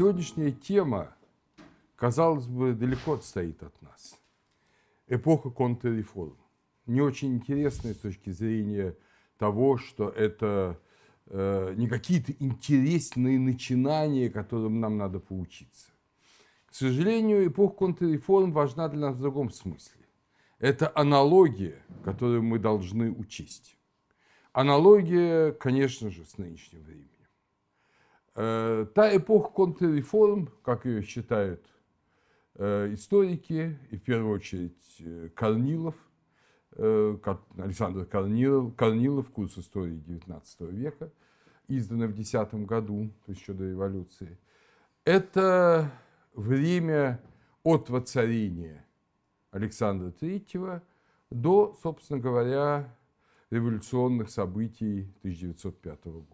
сегодняшняя тема, казалось бы, далеко отстоит от нас. Эпоха контрреформ. Не очень интересная с точки зрения того, что это э, не какие-то интересные начинания, которым нам надо поучиться. К сожалению, эпоха контрреформ важна для нас в другом смысле. Это аналогия, которую мы должны учесть. Аналогия, конечно же, с нынешним временем. Э, та эпоха контрреформ, как ее считают э, историки, и в первую очередь э, Корнилов, Александр Корнилов, Корнилов курс истории XIX века, изданный в 10 году, то есть еще до революции, это время от воцарения Александра III до, собственно говоря, революционных событий 1905 года.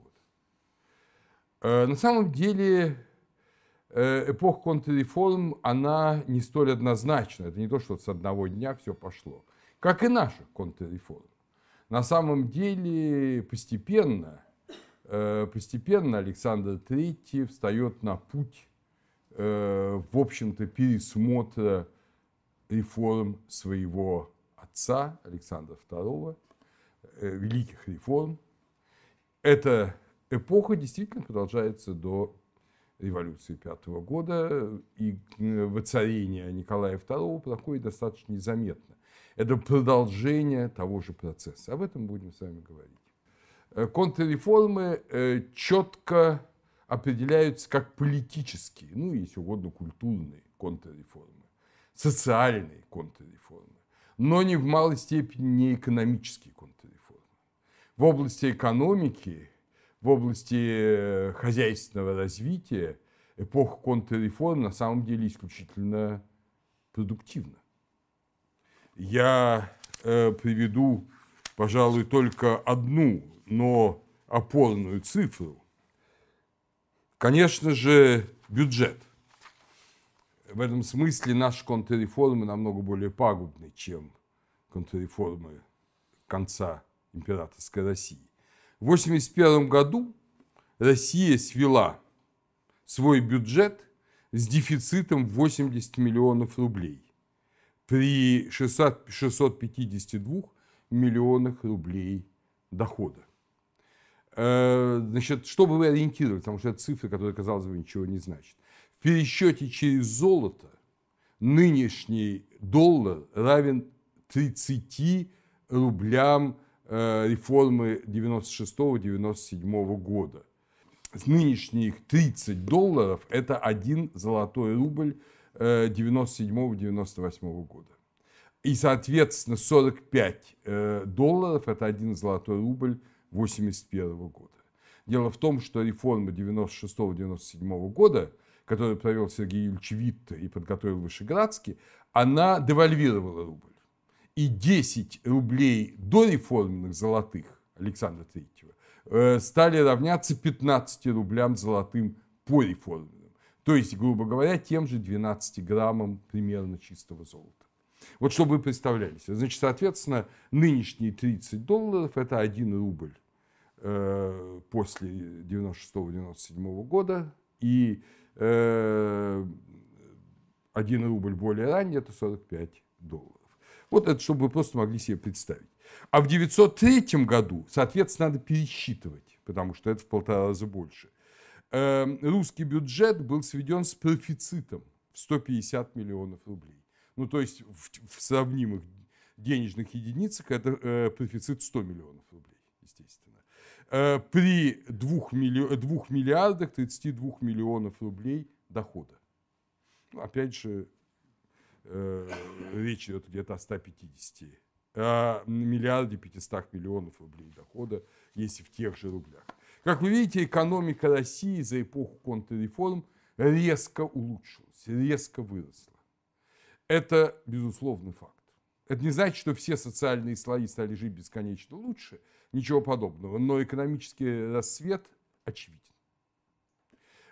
Э, на самом деле э, эпоха контрреформ, она не столь однозначна. Это не то, что с одного дня все пошло. Как и наша контрреформа. На самом деле постепенно, э, постепенно Александр III встает на путь, в общем-то, пересмотра реформ своего отца Александра II, великих реформ. Это эпоха действительно продолжается до революции пятого года, и э, воцарение Николая II проходит достаточно незаметно. Это продолжение того же процесса. Об этом будем с вами говорить. Э, контрреформы э, четко определяются как политические, ну, если угодно, культурные контрреформы, социальные контрреформы, но не в малой степени не экономические контрреформы. В области экономики в области э, хозяйственного развития эпоха контрреформ на самом деле исключительно продуктивна. Я э, приведу, пожалуй, только одну, но опорную цифру. Конечно же, бюджет. В этом смысле наши контрреформы намного более пагубны, чем контрреформы конца императорской России. В 1981 году Россия свела свой бюджет с дефицитом 80 миллионов рублей при 600, 652 миллионах рублей дохода. Э, значит, чтобы вы ориентировались, потому что это цифры, которые, казалось бы, ничего не значат. В пересчете через золото нынешний доллар равен 30 рублям Э, реформы 96-97 года. С нынешних 30 долларов это один золотой рубль 97-98 э, года. И, соответственно, 45 э, долларов – это один золотой рубль 81 года. Дело в том, что реформа 96-97 года, которую провел Сергей Юльевич Витте и подготовил Вышеградский, она девальвировала рубль и 10 рублей до реформенных золотых Александра Третьего э, стали равняться 15 рублям золотым по реформенным. То есть, грубо говоря, тем же 12 граммам примерно чистого золота. Вот чтобы вы представляли себе. Значит, соответственно, нынешние 30 долларов – это 1 рубль э, после 96-97 года. И 1 э, рубль более ранний – это 45 долларов. Вот это, чтобы вы просто могли себе представить. А в 903 году, соответственно, надо пересчитывать, потому что это в полтора раза больше. Эм, русский бюджет был сведен с профицитом в 150 миллионов рублей. Ну, то есть в, сравнимых денежных единицах это э, профицит 100 миллионов рублей, естественно. Э, при 2, 2 миллиардах 32 миллионов рублей дохода. Ну, опять же, Э, речь идет где-то о 150 миллиарде 500 миллионов рублей дохода, если в тех же рублях. Как вы видите, экономика России за эпоху контрреформ резко улучшилась, резко выросла. Это безусловный факт. Это не значит, что все социальные слои стали жить бесконечно лучше, ничего подобного, но экономический рассвет очевиден.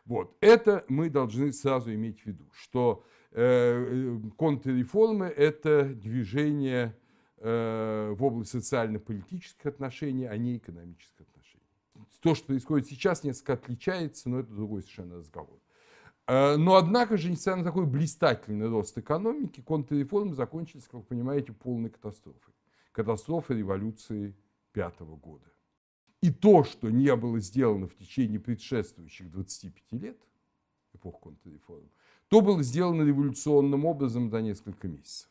Вот, это мы должны сразу иметь в виду, что Э, контрреформы – это движение э, в область социально-политических отношений, а не экономических отношений. То, что происходит сейчас, несколько отличается, но это другой совершенно разговор. Э, но, однако же, несмотря на такой блистательный рост экономики, контрреформы закончились, как вы понимаете, полной катастрофой. Катастрофой революции пятого года. И то, что не было сделано в течение предшествующих 25 лет, эпох контрреформ, то было сделано революционным образом за несколько месяцев.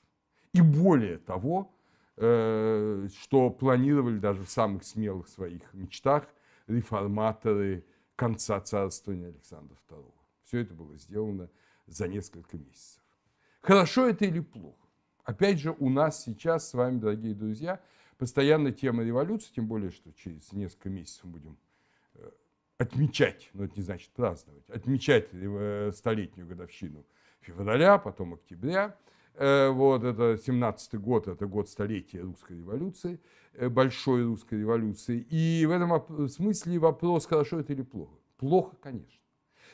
И более того, э, что планировали даже в самых смелых своих мечтах реформаторы конца царствования Александра II. Все это было сделано за несколько месяцев. Хорошо это или плохо? Опять же, у нас сейчас с вами, дорогие друзья, постоянно тема революции, тем более, что через несколько месяцев будем отмечать, но это не значит праздновать, отмечать э, столетнюю годовщину февраля, потом октября. Э, вот это 17-й год, это год столетия русской революции, э, большой русской революции. И в этом смысле вопрос, хорошо это или плохо. Плохо, конечно.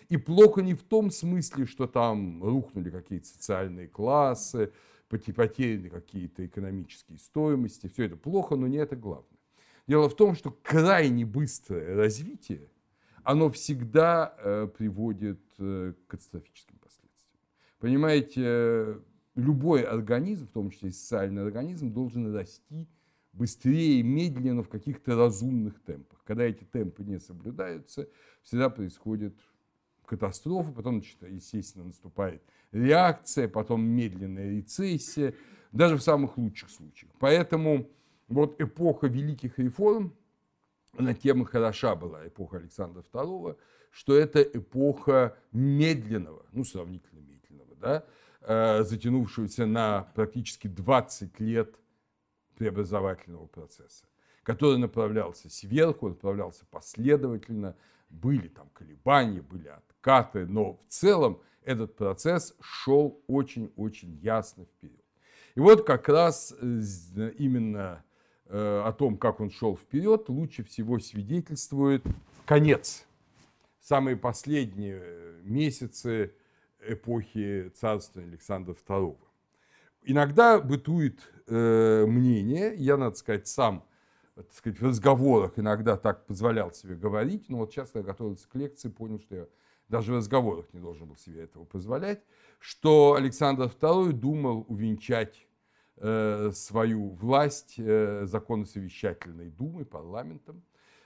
И плохо не в том смысле, что там рухнули какие-то социальные классы, потеряны какие-то экономические стоимости. Все это плохо, но не это главное. Дело в том, что крайне быстрое развитие – оно всегда э, приводит э, к катастрофическим последствиям. Понимаете, э, любой организм, в том числе и социальный организм, должен расти быстрее, и медленнее, но в каких-то разумных темпах. Когда эти темпы не соблюдаются, всегда происходит катастрофа, потом, естественно, наступает реакция, потом медленная рецессия, даже в самых лучших случаях. Поэтому вот эпоха великих реформ она тем хороша была эпоха Александра II, что это эпоха медленного, ну, сравнительно медленного, да, э, затянувшегося на практически 20 лет преобразовательного процесса, который направлялся сверху, направлялся последовательно, были там колебания, были откаты, но в целом этот процесс шел очень-очень ясно вперед. И вот как раз э, именно Э, о том, как он шел вперед, лучше всего свидетельствует конец. Самые последние э, месяцы эпохи царства Александра II. Иногда бытует э, мнение, я, надо сказать, сам так сказать, в разговорах иногда так позволял себе говорить, но вот сейчас когда готовился к лекции, понял, что я даже в разговорах не должен был себе этого позволять, что Александр II думал увенчать Э, свою власть э, совещательной думы, парламентом.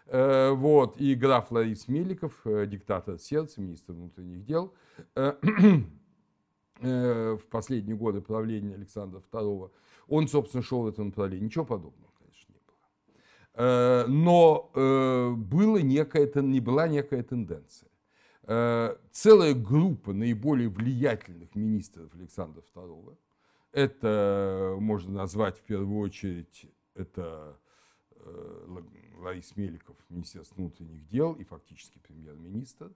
Э, вот. И граф Ларис Меликов, диктатор сердца, министр внутренних дел, в последние годы правления Александра II, он, собственно, шел в этом направлении. Ничего подобного, конечно, не было. Но было некая, не была некая тенденция. Целая группа наиболее влиятельных министров Александра II – это можно назвать в первую очередь, это э, Ларис Меликов, министерство внутренних дел и фактически премьер-министр,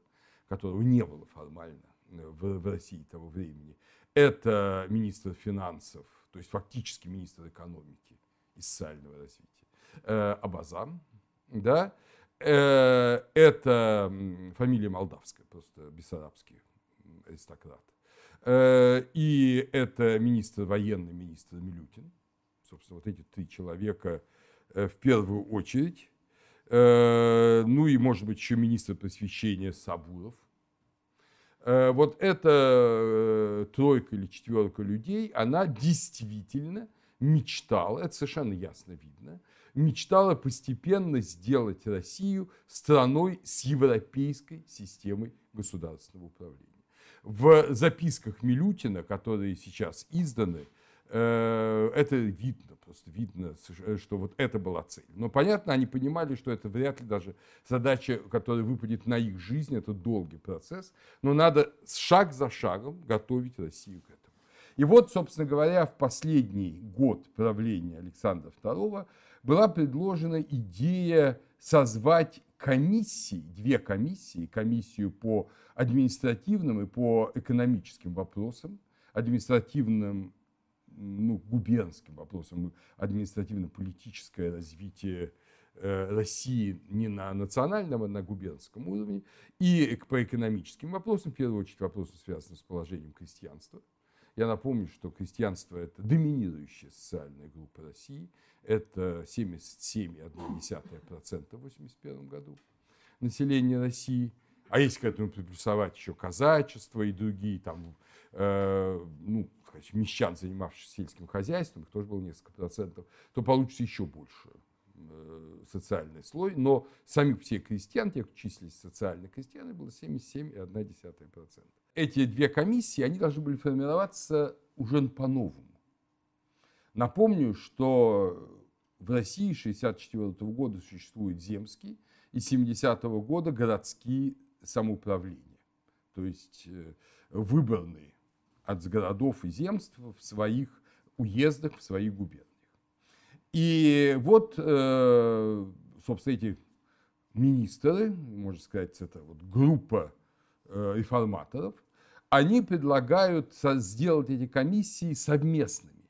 которого не было формально э, в, в России того времени. Это министр финансов, то есть фактически министр экономики и социального развития, э, Абазам, да, э, это фамилия молдавская, просто бессарабский аристократ. Э, и это министр военный, министр Милютин. Собственно, вот эти три человека э, в первую очередь. Э, ну и, может быть, еще министр просвещения Сабуров. Вот эта тройка или четверка людей, она действительно мечтала, это совершенно ясно видно, мечтала постепенно сделать Россию страной с европейской системой государственного управления. В записках Милютина, которые сейчас изданы, э, это видно, просто видно, э, что вот это была цель. Но понятно, они понимали, что это вряд ли даже задача, которая выпадет на их жизнь, это долгий процесс, но надо шаг за шагом готовить Россию к этому. И вот, собственно говоря, в последний год правления Александра II была предложена идея созвать комиссии, две комиссии, комиссию по административным и по экономическим вопросам, административным, ну, губернским вопросам, административно-политическое развитие э, России не на национальном, а на губернском уровне, и по экономическим вопросам, в первую очередь вопросам, связанным с положением крестьянства – я напомню, что крестьянство – это доминирующая социальная группа России. Это 77,1% в 1981 году населения России. А если к этому приплюсовать еще казачество и другие там, э, ну, сказать, мещан, занимавшихся сельским хозяйством, их тоже было несколько процентов, то получится еще больше э, социальный слой. Но сами все крестьян, тех, кто числились социальные крестьяне, было 77,1%. процента эти две комиссии, они должны были формироваться уже по-новому. Напомню, что в России 1964 года существуют земские и 70 -го года городские самоуправления, то есть э, выборные от городов и земств в своих уездах, в своих губерниях. И вот, э, собственно, эти министры, можно сказать, это вот группа э, реформаторов, они предлагают сделать эти комиссии совместными.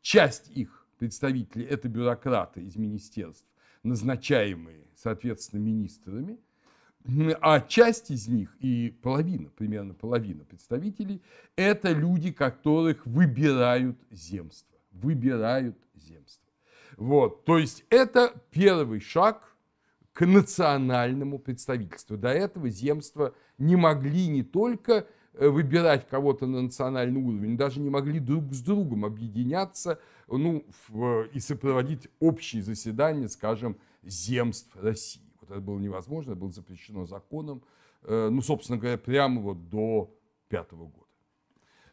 Часть их представителей – это бюрократы из министерств, назначаемые, соответственно, министрами, а часть из них, и половина, примерно половина представителей, это люди, которых выбирают земство. Выбирают земство. Вот, то есть это первый шаг к национальному представительству. До этого земства не могли не только Э, выбирать кого-то на национальный уровень, даже не могли друг с другом объединяться ну, в, э, и сопроводить общие заседания, скажем, земств России. Вот это было невозможно, это было запрещено законом, э, ну, собственно говоря, прямо вот до пятого года,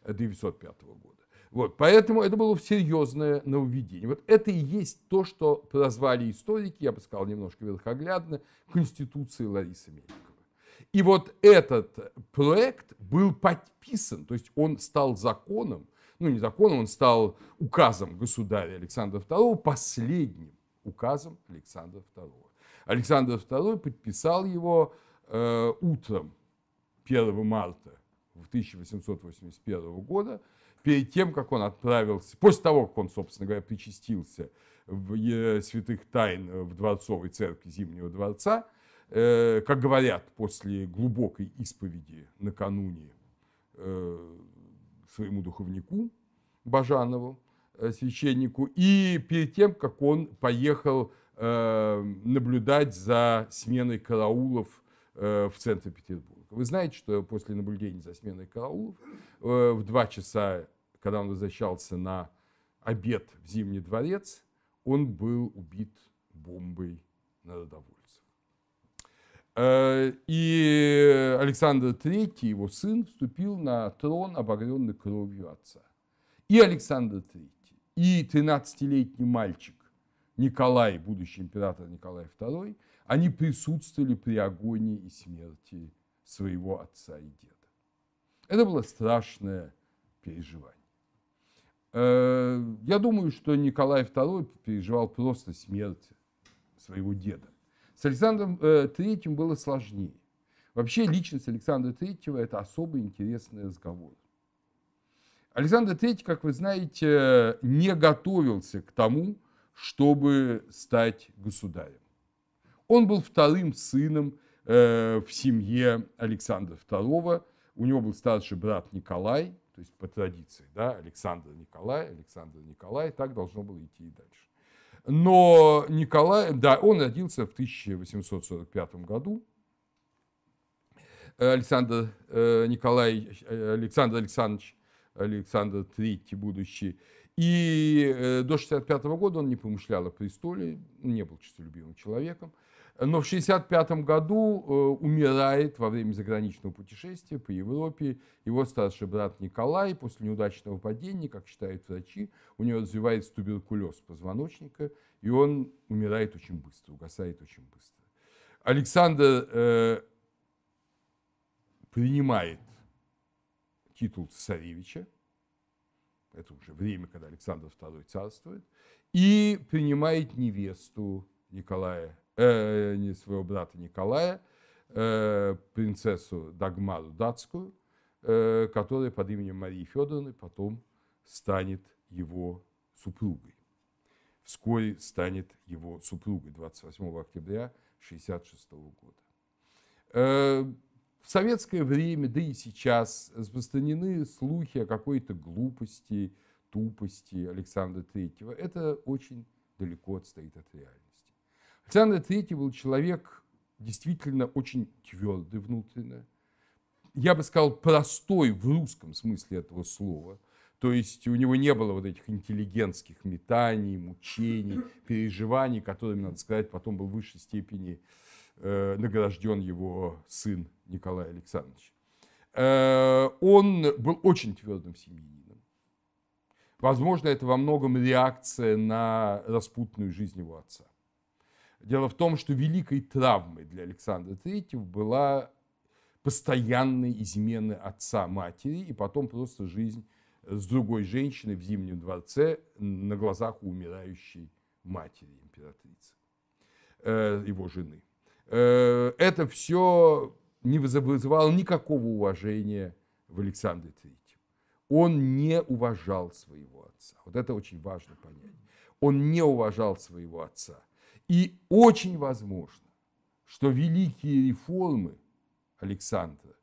1905 года. Вот, поэтому это было серьезное нововведение. Вот это и есть то, что прозвали историки, я бы сказал немножко верхоглядно, Конституцией Ларисы Мельниковой. И вот этот проект был подписан, то есть он стал законом, ну не законом, он стал указом государя Александра II, последним указом Александра II. Александр II подписал его э, утром 1 марта 1881 года, перед тем, как он отправился, после того, как он, собственно говоря, причастился в э, святых тайн в Дворцовой церкви Зимнего дворца, Э, как говорят после глубокой исповеди накануне э, своему духовнику Бажанову, э, священнику, и перед тем, как он поехал наблюдать за сменой караулов в центре Петербурга. Вы знаете, что после наблюдения за сменой караулов в два часа, когда он возвращался на обед в Зимний дворец, он был убит бомбой на родовой. Э, и Александр III, его сын, вступил на трон, обогренный кровью отца. И Александр III, и 13-летний мальчик Николай, будущий император Николай II, они присутствовали при агонии и смерти своего отца и деда. Это было страшное переживание. Э, я думаю, что Николай II переживал просто смерть своего деда с Александром э, Третьим было сложнее. Вообще личность Александра Третьего – это особо интересный разговор. Александр Третий, как вы знаете, не готовился к тому, чтобы стать государем. Он был вторым сыном э, в семье Александра II. У него был старший брат Николай, то есть по традиции, да, Александр Николай, Александр Николай, так должно было идти и дальше. Но Николай, да, он родился в 1845 году. Э, Александр э, Николай, э, Александр Александрович, Александр III будущий. И до 65 года он не помышлял о престоле, не был честолюбивым человеком. Но в 1965 году э, умирает во время заграничного путешествия по Европе его старший брат Николай. После неудачного падения, как считают врачи, у него развивается туберкулез позвоночника, и он умирает очень быстро, угасает очень быстро. Александр э, принимает титул цесаревича, это уже время, когда Александр II царствует, и принимает невесту Николая э, своего брата Николая, э, принцессу Дагмару датскую, э, которая под именем Марии Федоровны потом станет его супругой. Вскоре станет его супругой 28 октября 1966 года. Э, в советское время, да и сейчас, распространены слухи о какой-то глупости, тупости Александра Третьего. Это очень далеко отстоит от реальности. Александр III был человек действительно очень твердый внутренне. Я бы сказал, простой в русском смысле этого слова. То есть у него не было вот этих интеллигентских метаний, мучений, переживаний, которыми, надо сказать, потом был в высшей степени э, награжден его сын Николай Александрович. Э, он был очень твердым семьянином. Возможно, это во многом реакция на распутную жизнь его отца. Дело в том, что великой травмой для Александра Третьего была постоянной измены отца матери и потом просто жизнь с другой женщиной в Зимнем дворце на глазах у умирающей матери императрицы, э, его жены. Э, это все не вызывало никакого уважения в Александре Третьем. Он не уважал своего отца. Вот это очень важно понять. Он не уважал своего отца. И очень возможно, что великие реформы Александра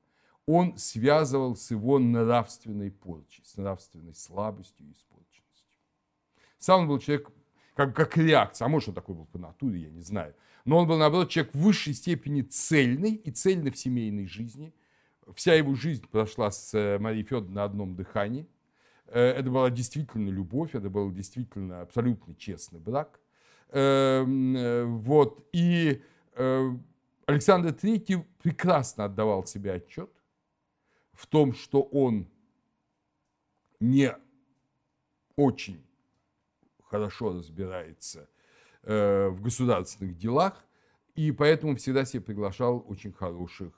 он связывал с его нравственной порчей, с нравственной слабостью и испорченностью. Сам он был человек как, как реакция, а может он такой был по натуре, я не знаю. Но он был, наоборот, человек в высшей степени цельный и цельный в семейной жизни. Вся его жизнь прошла с э, Марией Федоровной на одном дыхании. Э, это была действительно любовь, это был действительно абсолютно честный брак. Эм, э, вот. И э, Александр Третий прекрасно отдавал себе отчет в том, что он не очень хорошо разбирается э, в государственных делах, и поэтому всегда себе приглашал очень хороших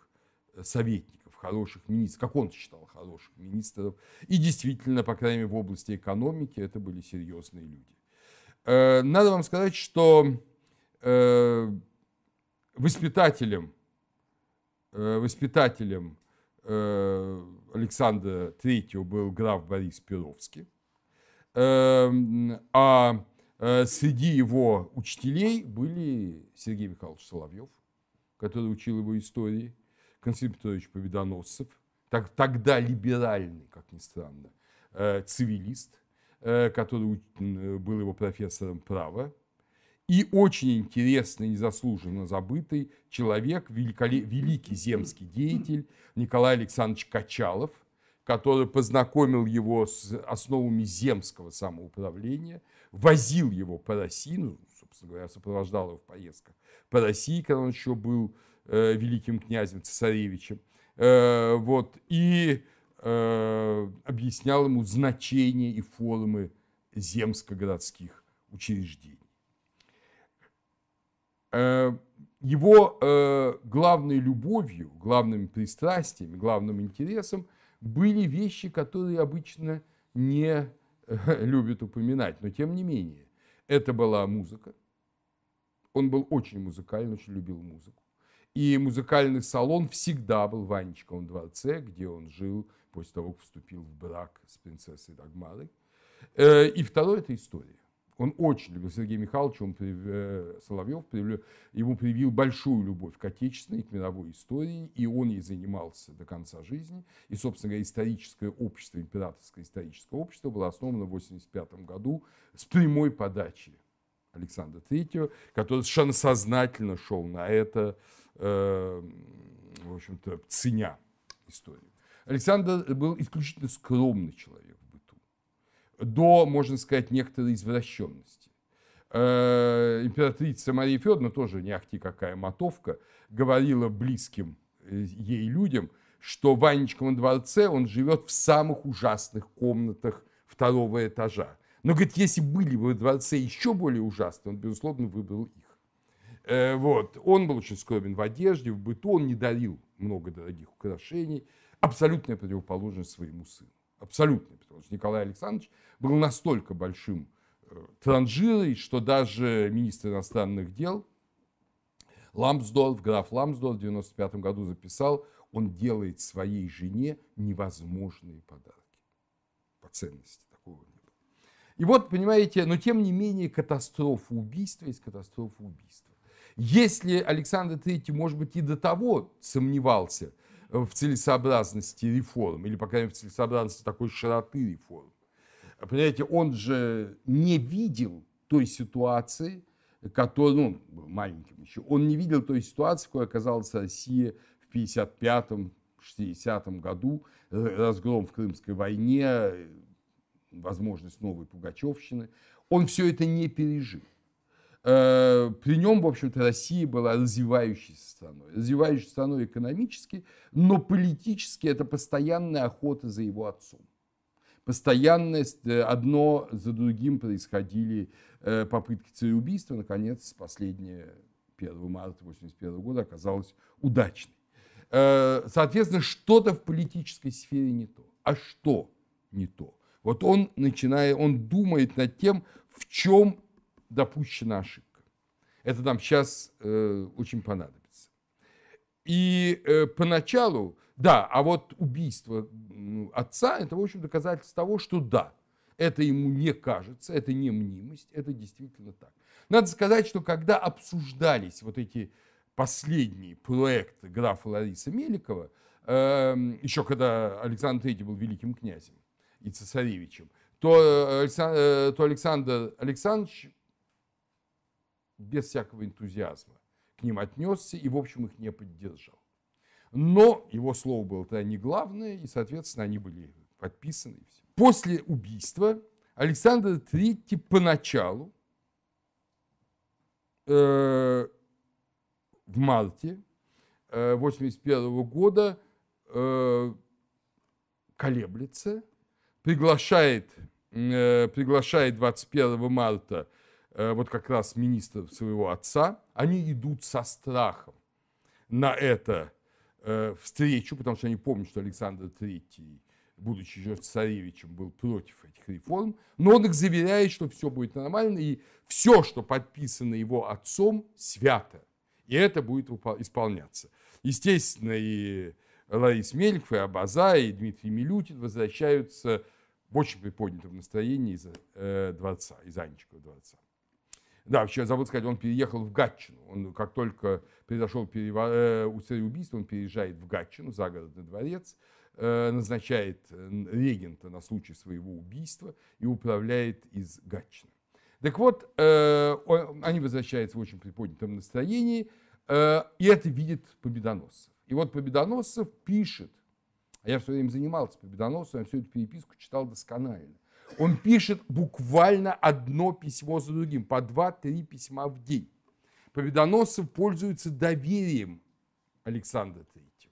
советников, хороших министров, как он считал, хороших министров. И действительно, по крайней мере, в области экономики это были серьезные люди. Э, надо вам сказать, что э, воспитателем, э, воспитателем Александра Третьего был граф Борис Перовский, эм, а среди его учителей были Сергей Михайлович Соловьев, который учил его истории, Константин Петрович Победоносцев, так, тогда либеральный, как ни странно, цивилист – Э, который э, был его профессором права, и очень интересный, незаслуженно забытый человек, великий земский деятель Николай Александрович Качалов, который познакомил его с основами земского самоуправления, возил его по России, ну, собственно говоря, сопровождал его в поездках по России, когда он еще был э, великим князем, цесаревичем. Э, вот, и Э, объяснял ему значение и формы земско-городских учреждений. Э, его э, главной любовью, главными пристрастиями, главным интересом были вещи, которые обычно не любят упоминать, но тем не менее. Это была музыка. Он был очень музыкальный, очень любил музыку. И музыкальный салон всегда был в Анечковом дворце, где он жил после того, как вступил в брак с принцессой Дагмарой. Э, и второе – это история. Он очень любил Сергея Михайловича, он прив... Э, Соловьев привлек, ему привил большую любовь к отечественной, к мировой истории, и он ей занимался до конца жизни. И, собственно говоря, историческое общество, императорское историческое общество было основано в 1985 году с прямой подачи Александра Третьего, который совершенно сознательно шел на это, Э, в общем-то, ценя историю. Александр был исключительно скромный человек в быту. До, можно сказать, некоторой извращенности. Э, императрица Мария Федоровна, тоже не ахти какая мотовка, говорила близким э, ей людям, что в Ванечковом дворце он живет в самых ужасных комнатах второго этажа. Но, говорит, если были бы в дворце еще более ужасные, он, безусловно, выбрал их. Э, вот. Он был очень скромен в одежде, в быту, он не дарил много дорогих украшений. Абсолютная противоположность своему сыну. Абсолютно, потому что Николай Александрович был настолько большим э, транжирой, что даже министр иностранных дел Ламсдорф, граф Ламсдорф в 95 году записал, он делает своей жене невозможные подарки. По ценности такого не было. И вот, понимаете, но тем не менее катастрофа убийства есть катастрофа убийства. Если Александр III, может быть, и до того сомневался в целесообразности реформ, или, по крайней мере, в целесообразности такой широты реформ, понимаете, он же не видел той ситуации, которую ну, был маленьким еще, он не видел той ситуации, в которой оказалась Россия в 55-м, 60-м году, э, разгром в Крымской войне, э, возможность новой Пугачевщины. Он все это не пережил. Э, при нем, в общем-то, Россия была развивающейся страной. Развивающейся страной экономически, но политически это постоянная охота за его отцом. Постоянность э, одно за другим происходили э, попытки цареубийства. Наконец, последняя 1 марта 1981 года оказалась удачной. Соответственно, что-то в политической сфере не то. А что не то? Вот он, начинает, он думает над тем, в чем допущена ошибка. Это нам сейчас э, очень понадобится. И э, поначалу, да, а вот убийство отца – это, в общем, доказательство того, что да, это ему не кажется, это не мнимость, это действительно так. Надо сказать, что когда обсуждались вот эти последние проекты графа Лариса Меликова, э, эм, еще когда Александр Третий был великим князем и цесаревичем, то э, Александр, э, то Александр Александрович без всякого энтузиазма к ним отнесся и, в общем, их не поддержал. Но его слово было тогда не главное, и, соответственно, они были подписаны. После убийства Александр III поначалу э, в марте 1981 э, года э, колеблется, приглашает, э, приглашает 21 марта – Э, вот как раз министр своего отца, они идут со страхом на это э, встречу, потому что они помнят, что Александр III, будучи же царевичем, был против этих реформ, но он их заверяет, что все будет нормально, и все, что подписано его отцом, свято. И это будет исполняться. Естественно, и Ларис Мельков, и Абаза, и Дмитрий Милютин возвращаются в очень приподнятом настроении из э, дворца, из Анечкова дворца. Да, вообще я забыл сказать, он переехал в Гатчину. Он, как только произошел перево... э, убийство, он переезжает в Гатчину, загородный дворец, э, назначает э, регента на случай своего убийства и управляет из Гатчины. Так вот, э, он, они возвращаются в очень приподнятом настроении, э, и это видит Победоносцев. И вот Победоносцев пишет, а я все время занимался Победоносцевым, я всю эту переписку читал досконально. Он пишет буквально одно письмо за другим, по два-три письма в день. Победоносцев пользуется доверием Александра III.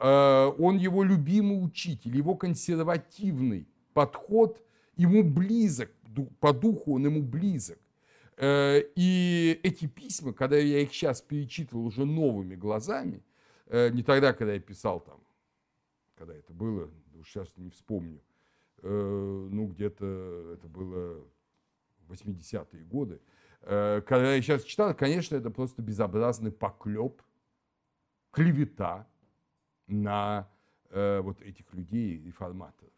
Э, он его любимый учитель, его консервативный подход ему близок, по духу он ему близок. Э, и эти письма, когда я их сейчас перечитывал уже новыми глазами, э, не тогда, когда я писал там, когда это было, сейчас не вспомню, Э, ну, где-то это было 80-е годы. Э, когда я сейчас читал, конечно, это просто безобразный поклеп, клевета на э, вот этих людей, реформаторов.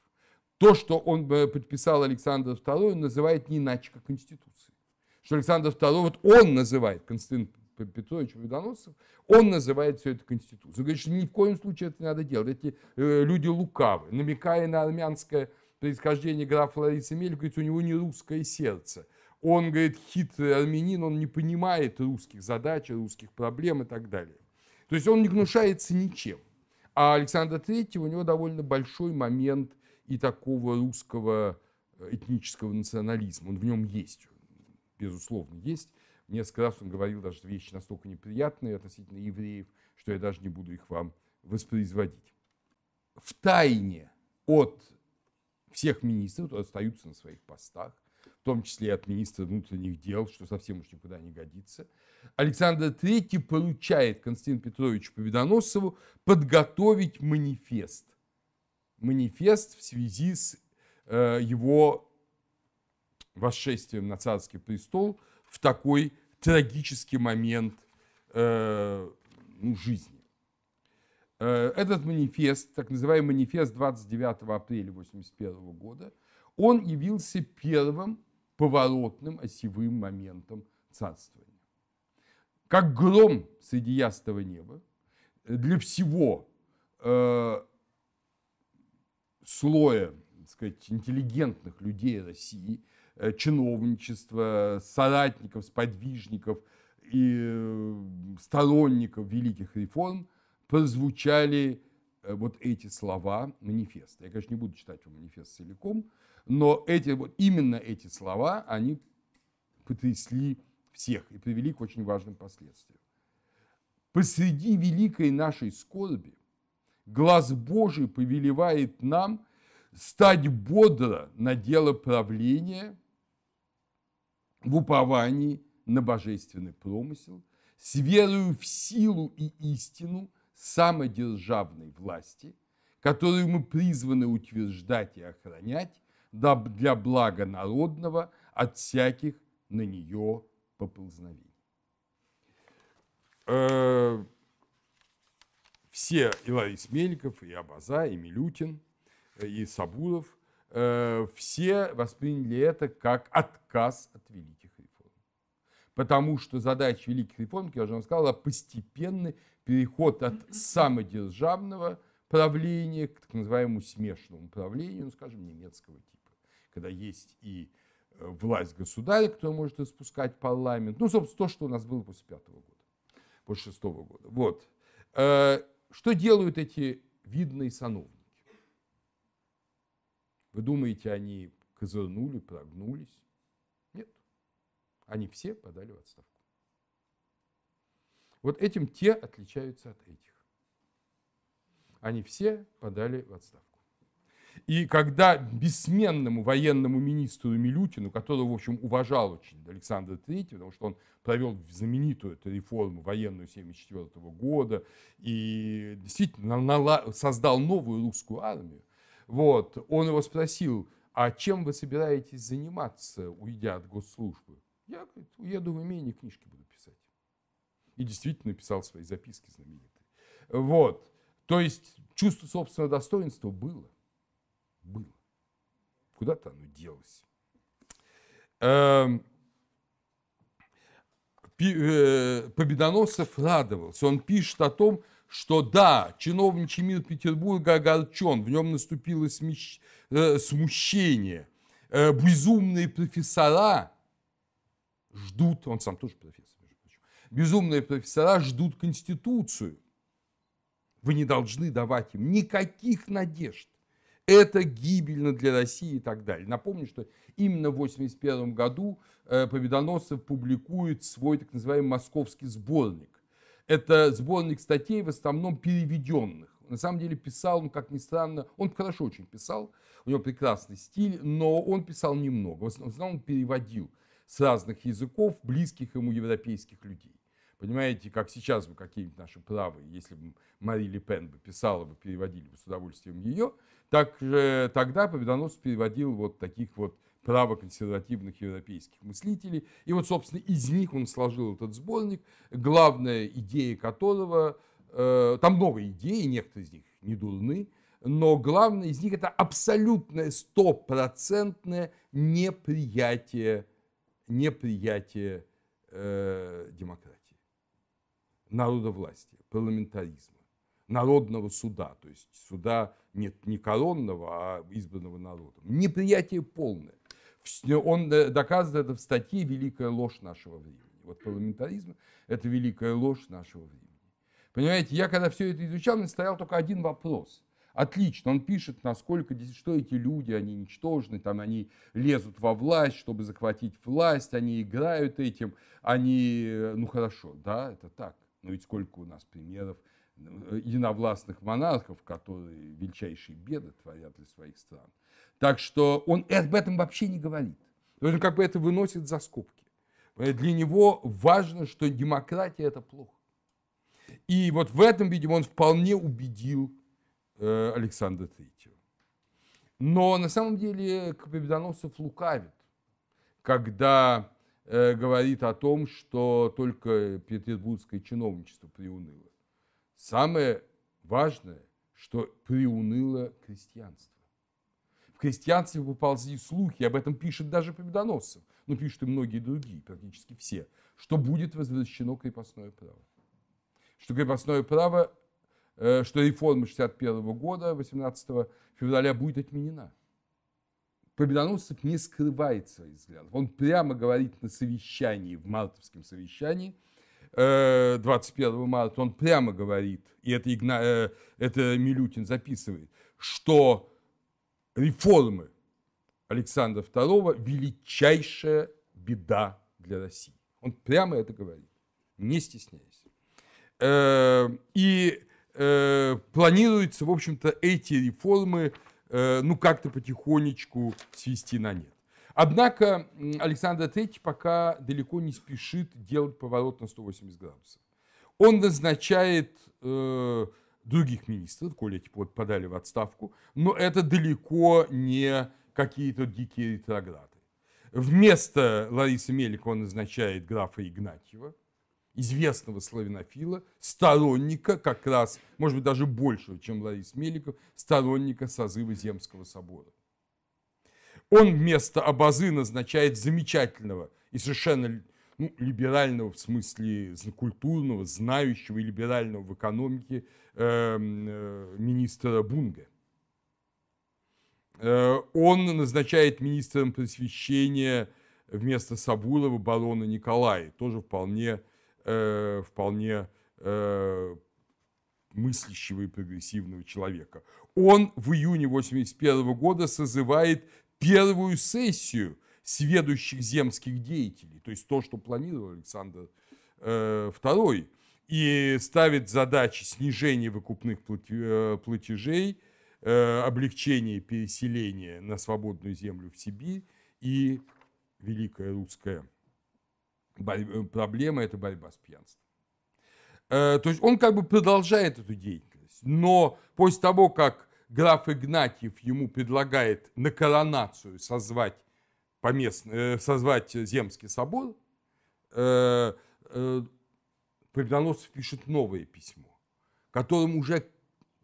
То, что он подписал Александр II, он называет не иначе, как Конституцией. Что Александр II, вот он называет, Константин Петрович Победоносцев, он называет все это Конституцией. Он говорит, что ни в коем случае это не надо делать. Эти люди лукавы, намекая на армянское Происхождение графа Лариса Мельникова, говорит, у него не русское сердце. Он, говорит, хитрый армянин, он не понимает русских задач, русских проблем и так далее. То есть он не гнушается ничем. А Александр Третьего у него довольно большой момент и такого русского э, этнического национализма. Он в нем есть, безусловно, есть. Несколько раз он говорил даже вещи настолько неприятные относительно евреев, что я даже не буду их вам воспроизводить. В тайне от всех министров остаются на своих постах, в том числе и от министра внутренних дел, что совсем уж никуда не годится. Александр III поручает Константину Петровичу Победоносову подготовить манифест. Манифест в связи с э, его восшествием на царский престол в такой трагический момент э, ну, жизни. Э, этот манифест, так называемый манифест 29 апреля 1981 года, он явился первым поворотным осевым моментом царствования. Как гром среди ясного неба для всего э, слоя так сказать, интеллигентных людей России, э, чиновничества, соратников, сподвижников и э, сторонников великих реформ – прозвучали э, вот эти слова манифеста. Я, конечно, не буду читать манифест целиком, но эти, вот именно эти слова, они потрясли всех и привели к очень важным последствиям. Посреди великой нашей скорби глаз Божий повелевает нам стать бодро на дело правления в уповании на божественный промысел, с верою в силу и истину – самодержавной власти, которую мы призваны утверждать и охранять для блага народного от всяких на нее поползновений. Э, все, и Ларис Мельников, и Абаза, и Милютин, э, и Сабуров, э, все восприняли это как отказ от великих реформ. Потому что задача великих реформ, как я уже вам сказал, постепенный переход от самодержавного правления к так называемому смешанному правлению, ну, скажем, немецкого типа, когда есть и э, власть государя, кто может испускать парламент. Ну, собственно, то, что у нас было после пятого года, после шестого года. Вот. Э, что делают эти видные сановники? Вы думаете, они козырнули, прогнулись? Нет. Они все подали в отставку. Вот этим те отличаются от этих. Они все подали в отставку. И когда бессменному военному министру Милютину, которого, в общем, уважал очень Александр III, потому что он провел знаменитую эту реформу военную 1974 года и действительно создал новую русскую армию, вот, он его спросил, а чем вы собираетесь заниматься, уйдя от госслужбы? Я, говорит, уеду в имение, книжки буду писать. И действительно писал свои записки знаменитые. Вот. То есть чувство собственного достоинства было. Было. Куда-то оно делось. Эм, э, Победоносов радовался. Он пишет о том, что да, чиновничий мир Петербурга огорчен, в нем наступило смещ... Э, смущение. Э, безумные профессора ждут, он сам тоже профессор, безумные профессора ждут Конституцию. Вы не должны давать им никаких надежд. Это гибельно для России и так далее. Напомню, что именно в 1981 году э, Победоносцев публикует свой так называемый московский сборник. Это сборник статей, в основном переведенных. На самом деле писал он, как ни странно, он хорошо очень писал, у него прекрасный стиль, но он писал немного. В основном он переводил с разных языков близких ему европейских людей. Понимаете, как сейчас бы какие-нибудь наши правые, если бы Мари Ле Пен бы писала, бы переводили бы с удовольствием ее, так же тогда Победоносцев переводил вот таких вот правоконсервативных европейских мыслителей. И вот, собственно, из них он сложил этот сборник, главная идея которого, э, там много идей, некоторые из них не дурны, но главное из них это абсолютное стопроцентное неприятие, неприятие э, демократии народовластия, парламентаризма, народного суда, то есть суда нет не коронного, а избранного народом. Неприятие полное. Он э, доказывает это в статье «Великая ложь нашего времени». Вот парламентаризм – это великая ложь нашего времени. Понимаете, я когда все это изучал, мне стоял только один вопрос – Отлично, он пишет, насколько, что эти люди, они ничтожны, там они лезут во власть, чтобы захватить власть, они играют этим, они, э, ну хорошо, да, это так. Но ну, ведь сколько у нас примеров ну, э, единовластных монархов, которые величайшие беды творят для своих стран. Так что он об этом вообще не говорит. То есть он как бы это выносит за скобки. Для него важно, что демократия – это плохо. И вот в этом, видимо, он вполне убедил э, Александра Третьего. Но на самом деле э, Победоносцев лукавит, когда Э, говорит о том, что только петербургское чиновничество приуныло. Самое важное, что приуныло крестьянство. В крестьянстве поползли слухи, об этом пишет даже Победоносцев, но ну, пишут и многие другие, практически все, что будет возвращено крепостное право. Что крепостное право, э, что реформа 61 года, 18 февраля, будет отменена. Победоносцев не скрывает своих взглядов. Он прямо говорит на совещании, в мартовском совещании, 21 э, марта, он прямо говорит, и это, Игна... Э, это Милютин записывает, что реформы Александра II – величайшая беда для России. Он прямо это говорит, не стесняясь. Э, и планируется, в общем-то, эти реформы Э, ну, как-то потихонечку свести на нет. Однако Александр III пока далеко не спешит делать поворот на 180 градусов. Он назначает э, других министров, коли эти подали в отставку, но это далеко не какие-то дикие ретрограды. Вместо Ларисы Мелик он назначает графа Игнатьева – известного славянофила, сторонника как раз, может быть, даже большего, чем Ларис Меликов, сторонника созыва Земского собора. Он вместо Абазы назначает замечательного и совершенно ну, либерального, в смысле культурного, знающего и либерального в экономике э, э, министра Бунга. Э, он назначает министром просвещения вместо Сабурова барона Николая, тоже вполне Э, вполне э, мыслящего и прогрессивного человека. Он в июне 1981 года созывает первую сессию сведущих земских деятелей, то есть то, что планировал Александр II, э, и ставит задачи снижения выкупных платежей, облегчения переселения на свободную землю в Сибирь и Великое Русское Борь... Э, проблема – это борьба с пьянством. Э, то есть он как бы продолжает эту деятельность, но после того, как граф Игнатьев ему предлагает на коронацию созвать, помест... э, созвать Земский собор, э, э, Победоносцев пишет новое письмо, которым уже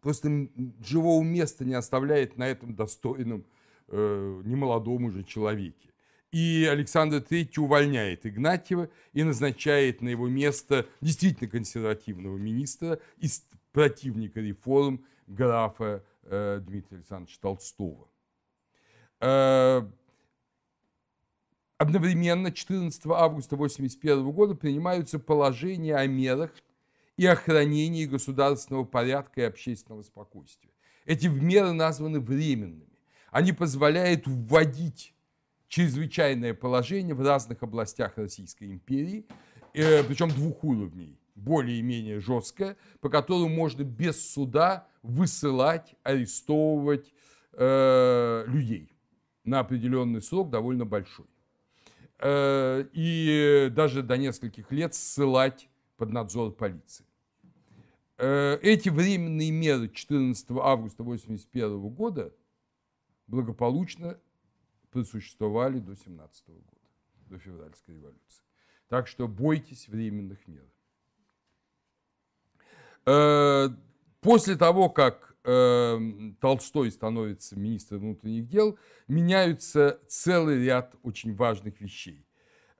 просто живого места не оставляет на этом достойном, э, немолодом уже человеке. И Александр III увольняет Игнатьева и назначает на его место действительно консервативного министра из противника реформ графа э, Дмитрия Александровича Толстого. Э, одновременно 14 августа 1981 года принимаются положения о мерах и охранении государственного порядка и общественного спокойствия. Эти меры названы временными. Они позволяют вводить чрезвычайное положение в разных областях Российской империи, э, причем двух уровней, более-менее жесткое, по которому можно без суда высылать, арестовывать э, людей на определенный срок, довольно большой. Э, и даже до нескольких лет ссылать под надзор полиции. Э, эти временные меры 14 августа 1981 года благополучно существовали до 17 года, до февральской революции. Так что бойтесь временных мер. Э, после того, как э, Толстой становится министром внутренних дел, меняются целый ряд очень важных вещей.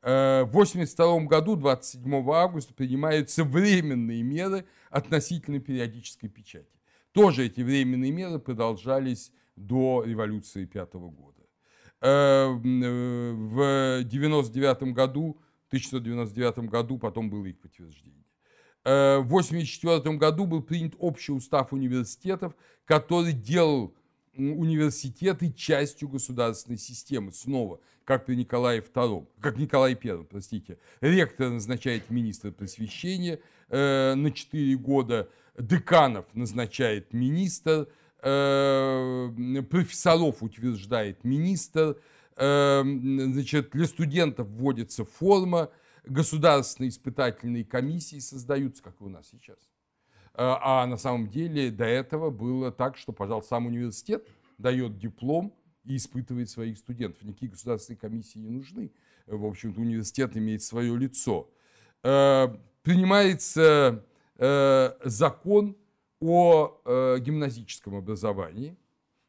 Э, в 1982 году, 27 августа, принимаются временные меры относительно периодической печати. Тоже эти временные меры продолжались до революции пятого года. Эм, э, в 99 году, 1999 году, потом было их подтверждение. Э, в 1984 году был принят общий устав университетов, который делал университеты частью государственной системы. Снова, как при Николае II, как Николае I, простите. Ректор назначает министра просвещения э, на 4 года, деканов назначает министр, Э, профессоров утверждает министр, э, значит, для студентов вводится форма, государственные испытательные комиссии создаются, как и у нас сейчас. Э, а на самом деле до этого было так, что, пожалуй сам университет дает диплом и испытывает своих студентов. Никакие государственные комиссии не нужны. В общем-то, университет имеет свое лицо. Принимается закон о э, гимназическом образовании,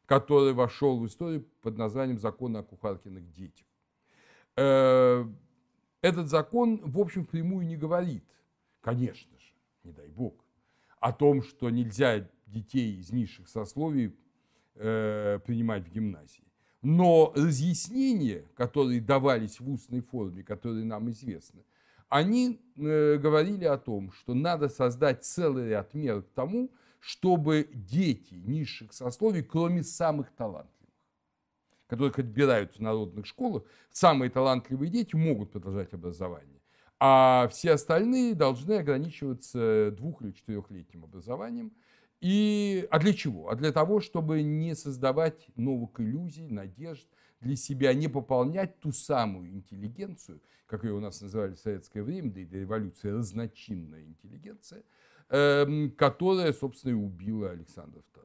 который вошел в историю под названием «Закон о Кухаркиных детях». Э, этот закон, в общем, впрямую не говорит, конечно же, не дай бог, о том, что нельзя детей из низших сословий э, принимать в гимназии. Но разъяснения, которые давались в устной форме, которые нам известны, они э, говорили о том, что надо создать целый ряд мер к тому, чтобы дети низших сословий, кроме самых талантливых, которых отбирают в народных школах, самые талантливые дети могут продолжать образование, а все остальные должны ограничиваться двух- или четырехлетним образованием. И, а для чего? А для того, чтобы не создавать новых иллюзий, надежд, для себя, не пополнять ту самую интеллигенцию, как ее у нас называли в советское время, да и до революции разночинная интеллигенция – Эм, которая, собственно, и убила Александра II.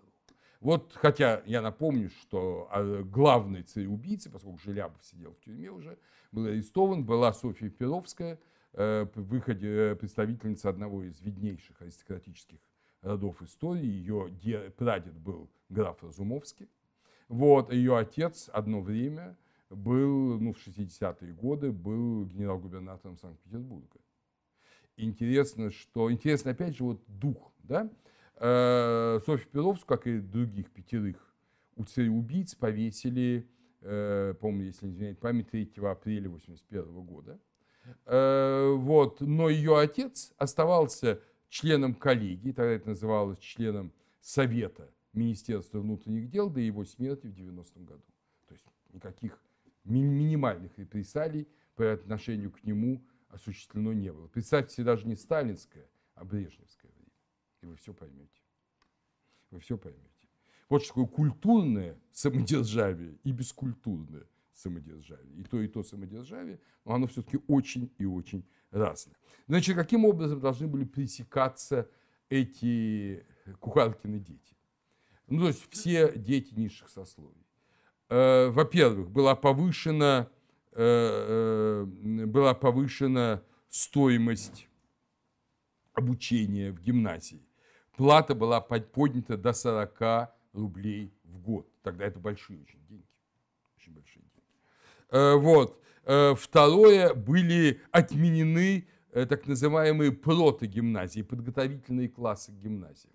Вот, хотя я напомню, что а, главной цареубийцей, поскольку Желябов сидел в тюрьме уже, был арестован, была Софья Перовская, э, выходе э, представительница одного из виднейших аристократических родов истории. Ее прадед был граф Разумовский. Вот, ее отец одно время был, ну, в 60-е годы, был генерал-губернатором Санкт-Петербурга интересно, что интересно опять же вот дух, да? Э, Софью Перовскую, как и других пятерых у убийц повесили, э, помню, если не изменяет память, 3 апреля 1981 года. Э, вот, но ее отец оставался членом коллегии, тогда это называлось членом Совета Министерства внутренних дел до его смерти в 90-м году. То есть никаких минимальных репрессалий по отношению к нему осуществлено не было. Представьте себе даже не сталинское, а брежневское время. И вы все поймете. Вы все поймете. Вот что такое культурное самодержавие и бескультурное самодержавие. И то, и то самодержавие, но оно все-таки очень и очень разное. Значит, каким образом должны были пресекаться эти кухаркины дети? Ну, то есть все дети низших сословий. Э, во-первых, была повышена Э, э, была повышена стоимость обучения в гимназии. Плата была поднята до 40 рублей в год. Тогда это большие очень деньги. Очень большие деньги. Э, вот. Второе, были отменены так называемые плоты гимназии, подготовительные классы к гимназиям.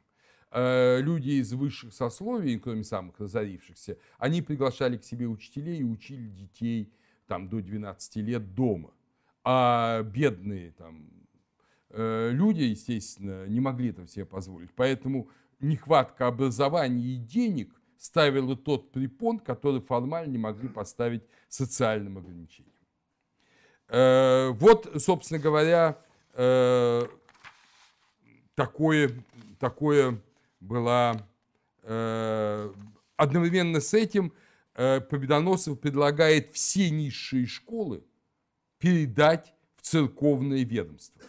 Люди из высших сословий, кроме самых разорившихся, они приглашали к себе учителей и учили детей – там, до 12 лет дома. А бедные там, э, люди, естественно, не могли это себе позволить. Поэтому нехватка образования и денег ставила тот препон, который формально не могли поставить социальным ограничением. Э, вот, собственно говоря, э, такое, такое было одновременно с этим Э, Победоносов предлагает все низшие школы передать в церковное ведомство.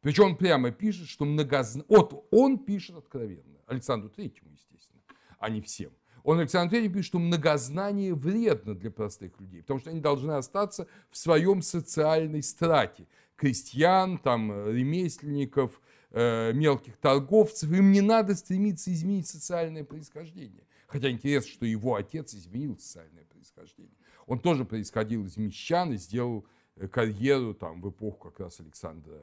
Причем он прямо пишет, что многозна... Вот он пишет откровенно, Александру Третьему, естественно, а не всем. Он Александру Третьему пишет, что многознание вредно для простых людей, потому что они должны остаться в своем социальной страте. Крестьян, там, ремесленников, э, мелких торговцев. Им не надо стремиться изменить социальное происхождение. Хотя интересно, что его отец изменил социальное происхождение. Он тоже происходил из мещан и сделал э, карьеру там, в эпоху как раз Александра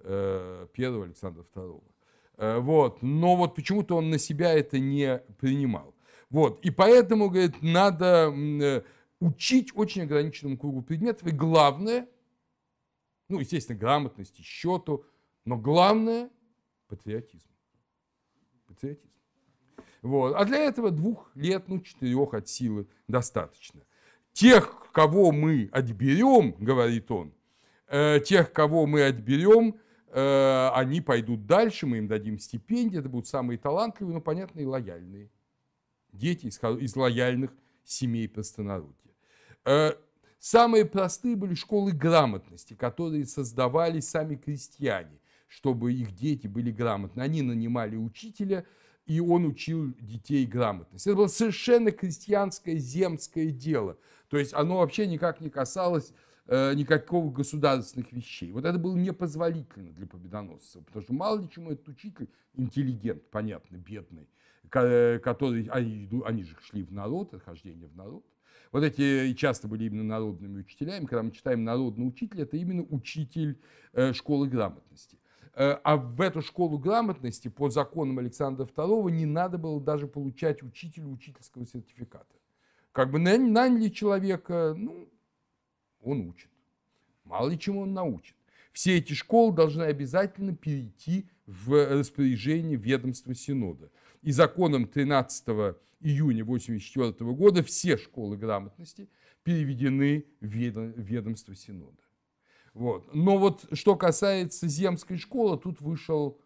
I, э, Александра II. Э, вот. Но вот почему-то он на себя это не принимал. Вот. И поэтому, говорит, надо учить очень ограниченному кругу предметов. И главное, ну, естественно, грамотности, счету, но главное – патриотизм. Патриотизм. Вот. А для этого двух лет, ну, четырех от силы достаточно. Тех, кого мы отберем, говорит он, э, тех, кого мы отберем, э, они пойдут дальше, мы им дадим стипендии, это будут самые талантливые, но, понятно, и лояльные. Дети из, из лояльных семей простонародья. Э, самые простые были школы грамотности, которые создавали сами крестьяне, чтобы их дети были грамотны. Они нанимали учителя – и он учил детей грамотности. Это было совершенно крестьянское земское дело. То есть оно вообще никак не касалось э, никакого государственных вещей. Вот это было непозволительно для победоносцев, потому что мало ли чему этот учитель, интеллигент, понятно, бедный, э, который, они, они же шли в народ, отхождение в народ, вот эти часто были именно народными учителями. Когда мы читаем народный учитель, это именно учитель э, школы грамотности. Э, а в эту школу грамотности по законам Александра II не надо было даже получать учителю учительского сертификата. Как бы наняли человека, ну, он учит. Мало ли чему он научит. Все эти школы должны обязательно перейти в распоряжение ведомства Синода. И законом 13 июня 1984 года все школы грамотности переведены в ведомство Синода. Вот. Но вот что касается земской школы, тут вышел,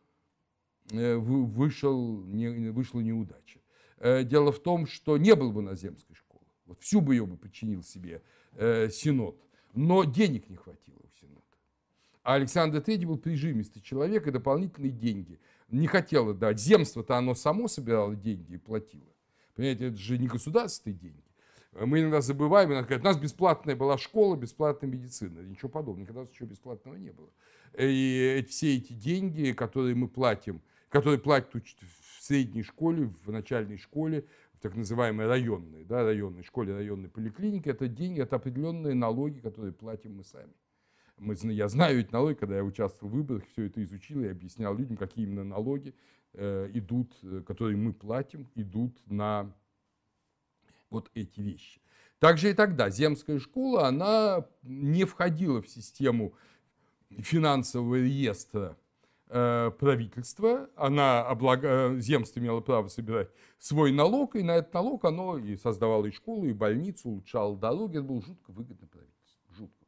э, вышел, не, вышла неудача. Э, дело в том, что не было бы на земской школы. Вот всю бы ее бы подчинил себе э, Синод. Но денег не хватило у Синода. А Александр III был прижимистый человек и дополнительные деньги. Не хотела дать. Земство-то оно само собирало деньги и платило. Понимаете, это же не государственные деньги. Э, мы иногда забываем, иногда говорят, у нас бесплатная была школа, бесплатная медицина. Ничего подобного, никогда ничего бесплатного не было. И все эти деньги, которые мы платим, которые платят в средней школе, в начальной школе, в так называемой районной, да, районной школе, районной поликлинике, это деньги, это определенные налоги, которые платим мы сами. Мы, я знаю эти налоги, когда я участвовал в выборах, все это изучил и объяснял людям, какие именно налоги э, идут, э, которые мы платим, идут на вот эти вещи. Также и тогда земская школа, она не входила в систему финансового реестра э, правительства, она облага... Э, земство имело право собирать свой налог, и на этот налог оно и создавало и школу, и больницу, улучшало дороги, это было жутко выгодно правительство. жутко.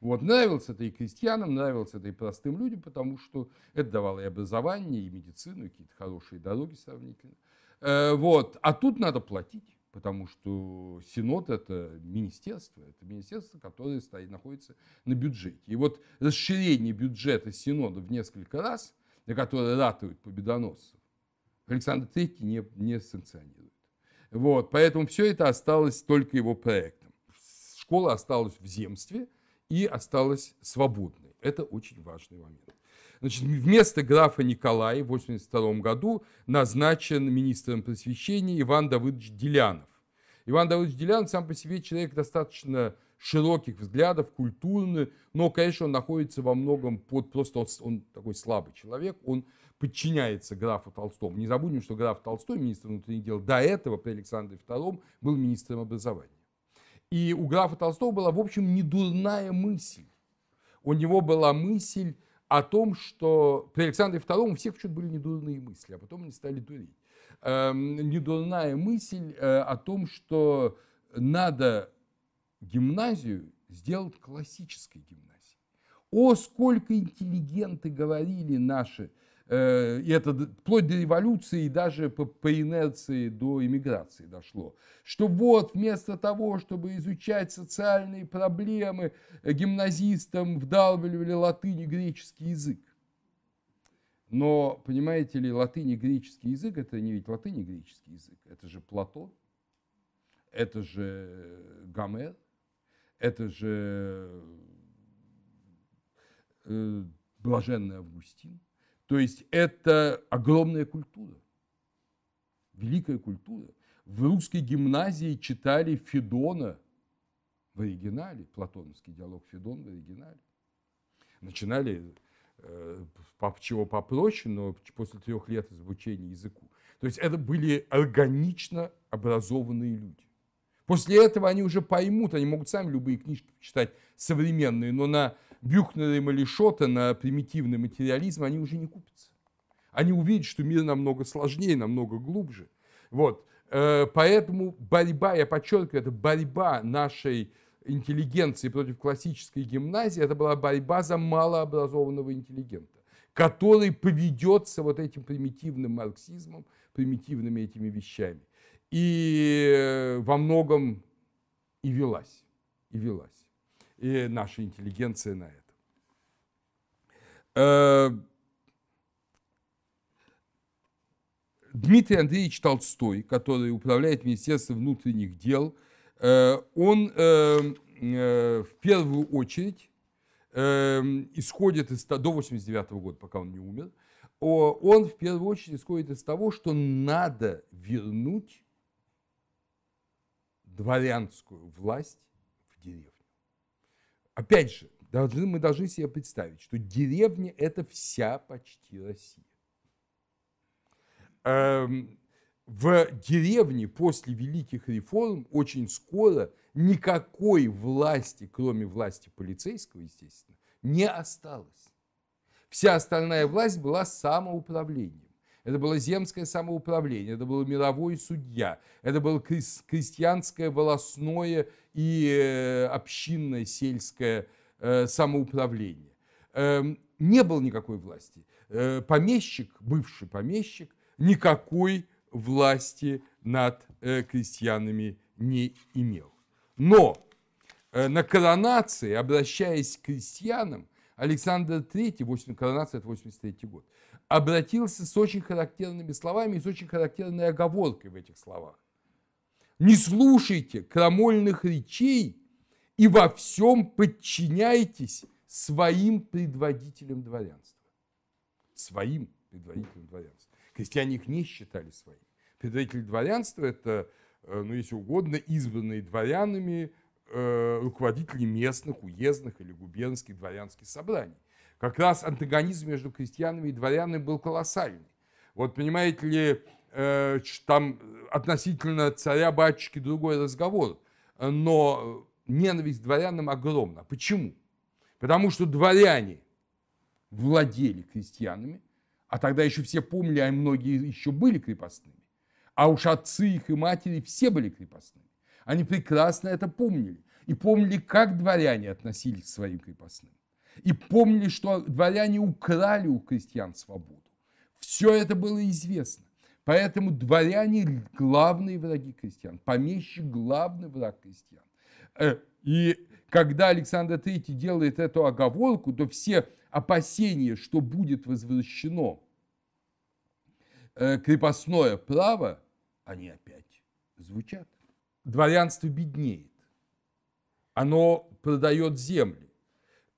Вот, нравилось это и крестьянам, нравилось это и простым людям, потому что это давало и образование, и медицину, и какие-то хорошие дороги сравнительно. Э, вот, а тут надо платить потому что Синод – это министерство, это министерство, которое стоит, находится на бюджете. И вот расширение бюджета Синода в несколько раз, на которое ратует победоносцев, Александр III не, не санкционирует. Вот, поэтому все это осталось только его проектом. Школа осталась в земстве и осталась свободной. Это очень важный момент. Значит, вместо графа Николая в 1982 году назначен министром просвещения Иван Давыдович Делянов, Иван Давыдович Делян сам по себе человек достаточно широких взглядов, культурный, но, конечно, он находится во многом под... Просто он, он такой слабый человек, он подчиняется графу Толстому. Не забудем, что граф Толстой, министр внутренних дел, до этого при Александре II был министром образования. И у графа Толстого была, в общем, недурная мысль. У него была мысль о том, что при Александре II у всех почему-то были недурные мысли, а потом они стали дурить. Эм, недурная мысль э, о том, что надо гимназию сделать классической гимназией. О, сколько интеллигенты говорили наши, э, и это вплоть до революции и даже по, по инерции до иммиграции дошло, что вот вместо того, чтобы изучать социальные проблемы, э, гимназистам вдалбливали латынь и греческий язык. Но, понимаете ли, латынь и греческий язык, это не ведь латынь и греческий язык, это же Платон, это же э, Гомер, это же э, блаженный Августин. То есть это огромная культура, великая культура. В русской гимназии читали Федона в оригинале, платоновский диалог Федон в оригинале. Начинали Э, чего попроще, но после трех лет изучения языку. То есть это были органично образованные люди. После этого они уже поймут, они могут сами любые книжки читать современные, но на Бюхнера и Малишота, на примитивный материализм они уже не купятся. Они увидят, что мир намного сложнее, намного глубже. Вот. Э, поэтому борьба, я подчеркиваю, это борьба нашей интеллигенции против классической гимназии, это была борьба за малообразованного интеллигента, который поведется вот этим примитивным марксизмом, примитивными этими вещами. И э, во многом и велась, и велась. И наша интеллигенция на это. Э, Дмитрий Андреевич Толстой, который управляет Министерством внутренних дел – Э, он эм, э, в первую очередь эм, исходит из до 89 -го года, пока он не умер, он в первую очередь исходит из того, что надо вернуть дворянскую власть в деревню. Опять же, должны, мы должны себе представить, что деревня – это вся почти Россия. Эм, в деревне после великих реформ очень скоро никакой власти, кроме власти полицейского, естественно, не осталось. Вся остальная власть была самоуправлением. Это было земское самоуправление, это был мировой судья, это было крестьянское, волосное и э, общинное сельское э, самоуправление. Эм, не было никакой власти. Э, помещик, бывший помещик, никакой власти над э, крестьянами не имел. Но э, на коронации, обращаясь к крестьянам, Александр III, 8, ну, коронация это 83 год, обратился с очень характерными словами и с очень характерной оговоркой в этих словах. «Не слушайте крамольных речей и во всем подчиняйтесь своим предводителям дворянства». Своим предводителям дворянства. Крестьяне их не считали своими. Предводители дворянства – это, э, ну, если угодно, избранные дворянами э, руководители местных, уездных или губернских дворянских собраний. Как раз антагонизм между крестьянами и дворянами был колоссальный. Вот понимаете ли, э, там относительно царя батюшки другой разговор, но ненависть к дворянам огромна. Почему? Потому что дворяне владели крестьянами, а тогда еще все помнили, а многие еще были крепостными. А уж отцы их и матери все были крепостными. Они прекрасно это помнили. И помнили, как дворяне относились к своим крепостным. И помнили, что дворяне украли у крестьян свободу. Все это было известно. Поэтому дворяне – главные враги крестьян. Помещик – главный враг крестьян. Э, и когда Александр III делает эту оговорку, то все опасение, что будет возвращено э, крепостное право, они опять звучат. Дворянство беднеет. Оно продает земли.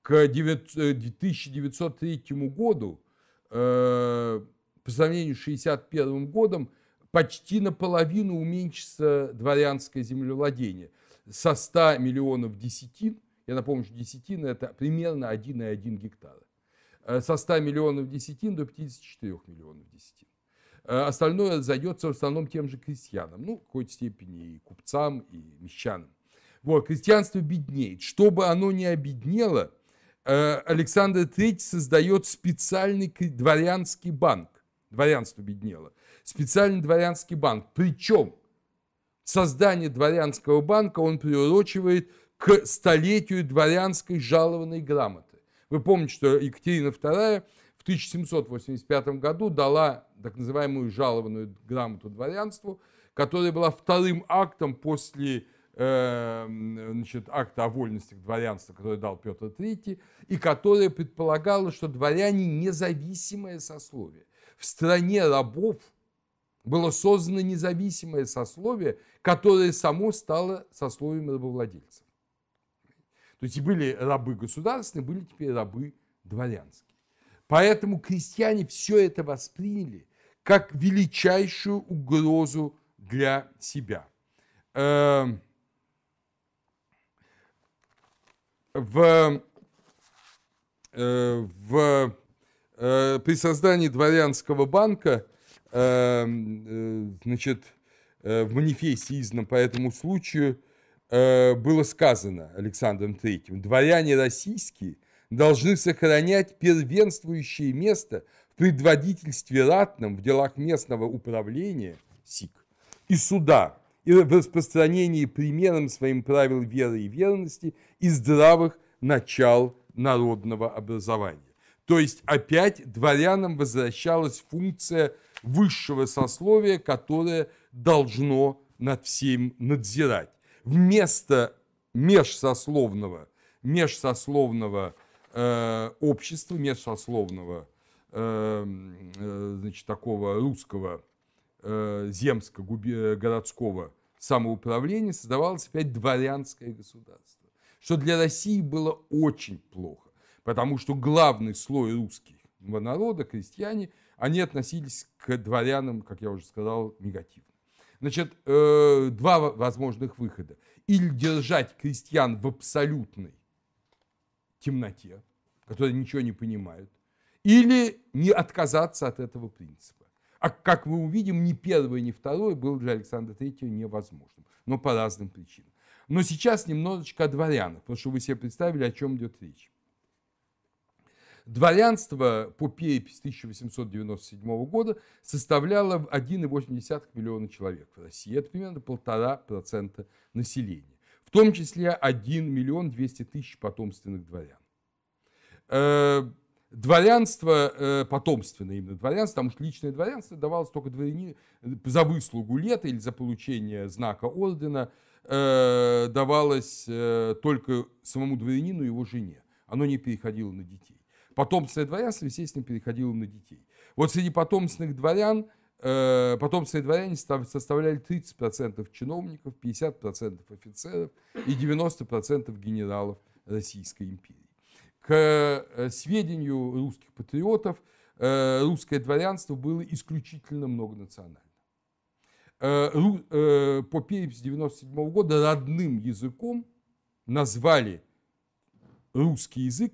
К 1903 э, году, э, по сравнению с 1961 годом, почти наполовину уменьшится дворянское землевладение. Со 100 миллионов десятин – я напомню, что десятина – это примерно 1,1 гектара. Э, со 100 миллионов десятин до 54 миллионов десятин. Э, остальное разойдется в основном тем же крестьянам, ну, в какой-то степени и купцам, и мещанам. Вот, крестьянство беднеет. Чтобы оно не обеднело, э, Александр III создает специальный дворянский банк. Дворянство беднело. Специальный дворянский банк. Причем создание дворянского банка он приурочивает к столетию дворянской жалованной грамоты. Вы помните, что Екатерина II в 1785 году дала так называемую жалованную грамоту дворянству, которая была вторым актом после э, значит, акта о вольности дворянства, который дал Петр III, и которая предполагала, что дворяне независимое сословие. В стране рабов было создано независимое сословие, которое само стало сословием рабовладельцев. То есть были рабы государственные, были теперь рабы дворянские. Поэтому крестьяне все это восприняли как величайшую угрозу для себя. Эм, в, э, в, э, при создании дворянского банка эм, э, значит, в манифесте издано по этому случаю – Э, было сказано Александром Третьим, дворяне российские должны сохранять первенствующее место в предводительстве ратном в делах местного управления СИК и суда, и в распространении примером своим правил веры и верности и здравых начал народного образования. То есть опять дворянам возвращалась функция высшего сословия, которое должно над всем надзирать вместо межсословного, межсословного э, общества, межсословного э, э значит, такого русского э, земско-городского э, самоуправления создавалось опять дворянское государство, что для России было очень плохо, потому что главный слой русских народа, крестьяне, они относились к дворянам, как я уже сказал, негативно. Значит, э, два возможных выхода. Или держать крестьян в абсолютной темноте, которые ничего не понимают, или не отказаться от этого принципа. А как мы увидим, ни первое, ни второе было для Александра Третьего невозможным, но по разным причинам. Но сейчас немножечко о дворянах, потому что вы себе представили, о чем идет речь. Дворянство по переписи 1897 года составляло 1,8 миллиона человек в России. Это примерно полтора процента населения. В том числе 1 миллион 200 тысяч потомственных дворян. Э, дворянство, э, потомственное именно дворянство, потому что личное дворянство давалось только дворянину за выслугу лет или за получение знака ордена, э, давалось только самому дворянину и его жене. Оно не переходило на детей потомственное дворянство, естественно, переходило на детей. Вот среди потомственных дворян э, потомственные дворяне составляли 30% чиновников, 50% офицеров и 90% генералов Российской империи. К э, сведению русских патриотов, э, русское дворянство было исключительно многонационально. По переписи 1997 года родным языком назвали русский язык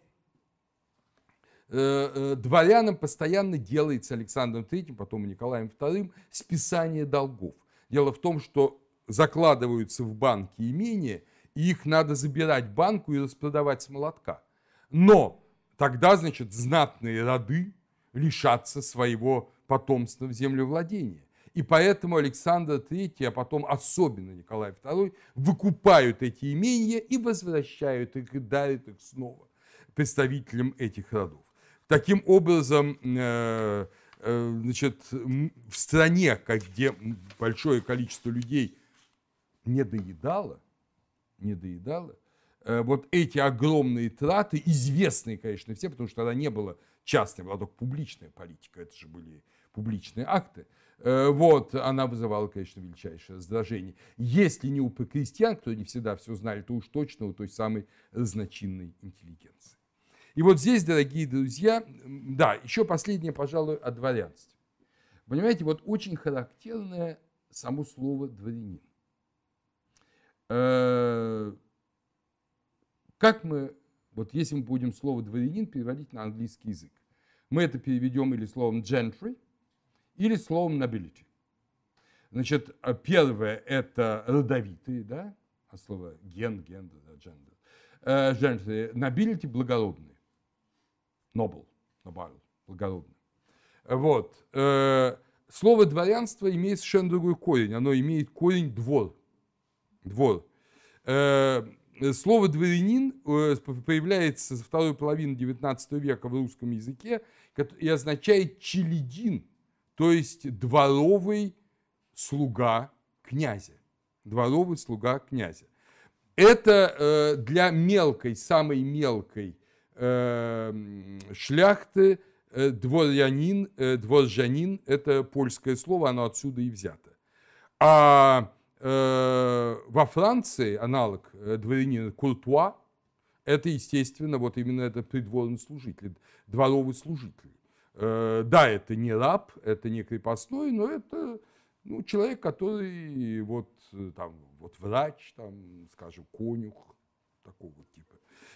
Э, э, дворянам постоянно делается Александром III, потом Николаем II, списание долгов. Дело в том, что закладываются в банки имения, и их надо забирать банку и распродавать с молотка. Но тогда, значит, знатные роды лишатся своего потомства в землевладении. И поэтому Александр III, а потом особенно Николай II, выкупают эти имения и возвращают их и дарят их снова представителям этих родов. Таким образом, э, э, значит, в стране, где большое количество людей не доедало, не доедало, э, вот эти огромные траты, известные, конечно, все, потому что тогда не было частной, была только публичная политика, это же были публичные акты, вот, она вызывала, конечно, величайшее раздражение. Если не у крестьян, кто не всегда все знали, то уж точно у той самой разночинной интеллигенции. И вот здесь, дорогие друзья, да, еще последнее, пожалуй, о дворянстве. Понимаете, вот очень характерное само слово «дворянин». Э, как мы, вот если мы будем слово «дворянин» переводить на английский язык, мы это переведем или словом «gentry», или словом «nobility». Значит, э, первое – это родовитые, да, от а слова «ген», «гендер», «gender». Э, Gentry, «nobility» – благородные. Нобл, Нобел, благородный. Вот. Э, слово дворянство имеет совершенно другой корень. Оно имеет корень двор. Двор. Э, слово дворянин э, появляется со второй половины XIX века в русском языке и означает челядин, то есть дворовый слуга князя. Дворовый слуга князя. Это для мелкой, самой мелкой Э, шляхты, э, дворянин, э, дворжанин – это польское слово, оно отсюда и взято. А во Франции аналог дворянина Куртуа – это, естественно, вот именно это придворный служитель, дворовый служитель. Да, это не раб, это не крепостной, но это ну, человек, который вот, там, вот врач, там, скажем, конюх такого типа.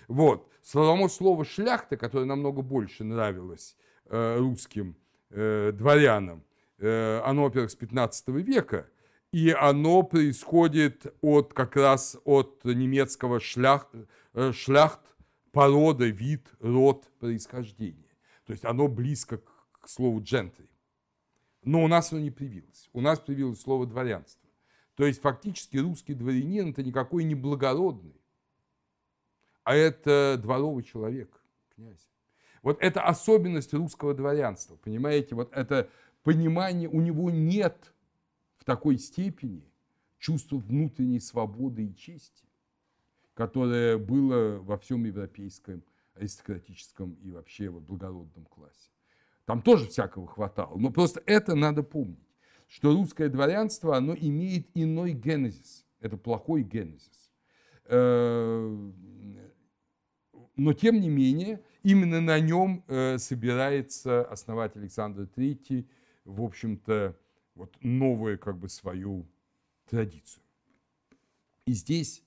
Вот. Само слово «шляхта», которое намного больше нравилось э, русским э, дворянам, э, оно, во-первых, с 15 века, и оно происходит от, как раз от немецкого шлях, э, «шляхт», порода, вид, род, происхождение. То есть оно близко к, к слову «джентри». Но у нас оно не привилось. У нас привилось слово «дворянство». То есть фактически русский дворянин – это никакой не благородный, а это дворовый человек, князь. Вот это особенность русского дворянства, понимаете? Вот это понимание, у него нет в такой степени чувства внутренней свободы и чести, которое было во всем европейском аристократическом и вообще вот благородном классе. Там тоже всякого хватало, но просто это надо помнить, что русское дворянство, оно имеет иной генезис, это плохой генезис э, но тем не менее, именно на нем э, собирается основать Александр III, в общем-то, вот новую как бы свою традицию. И здесь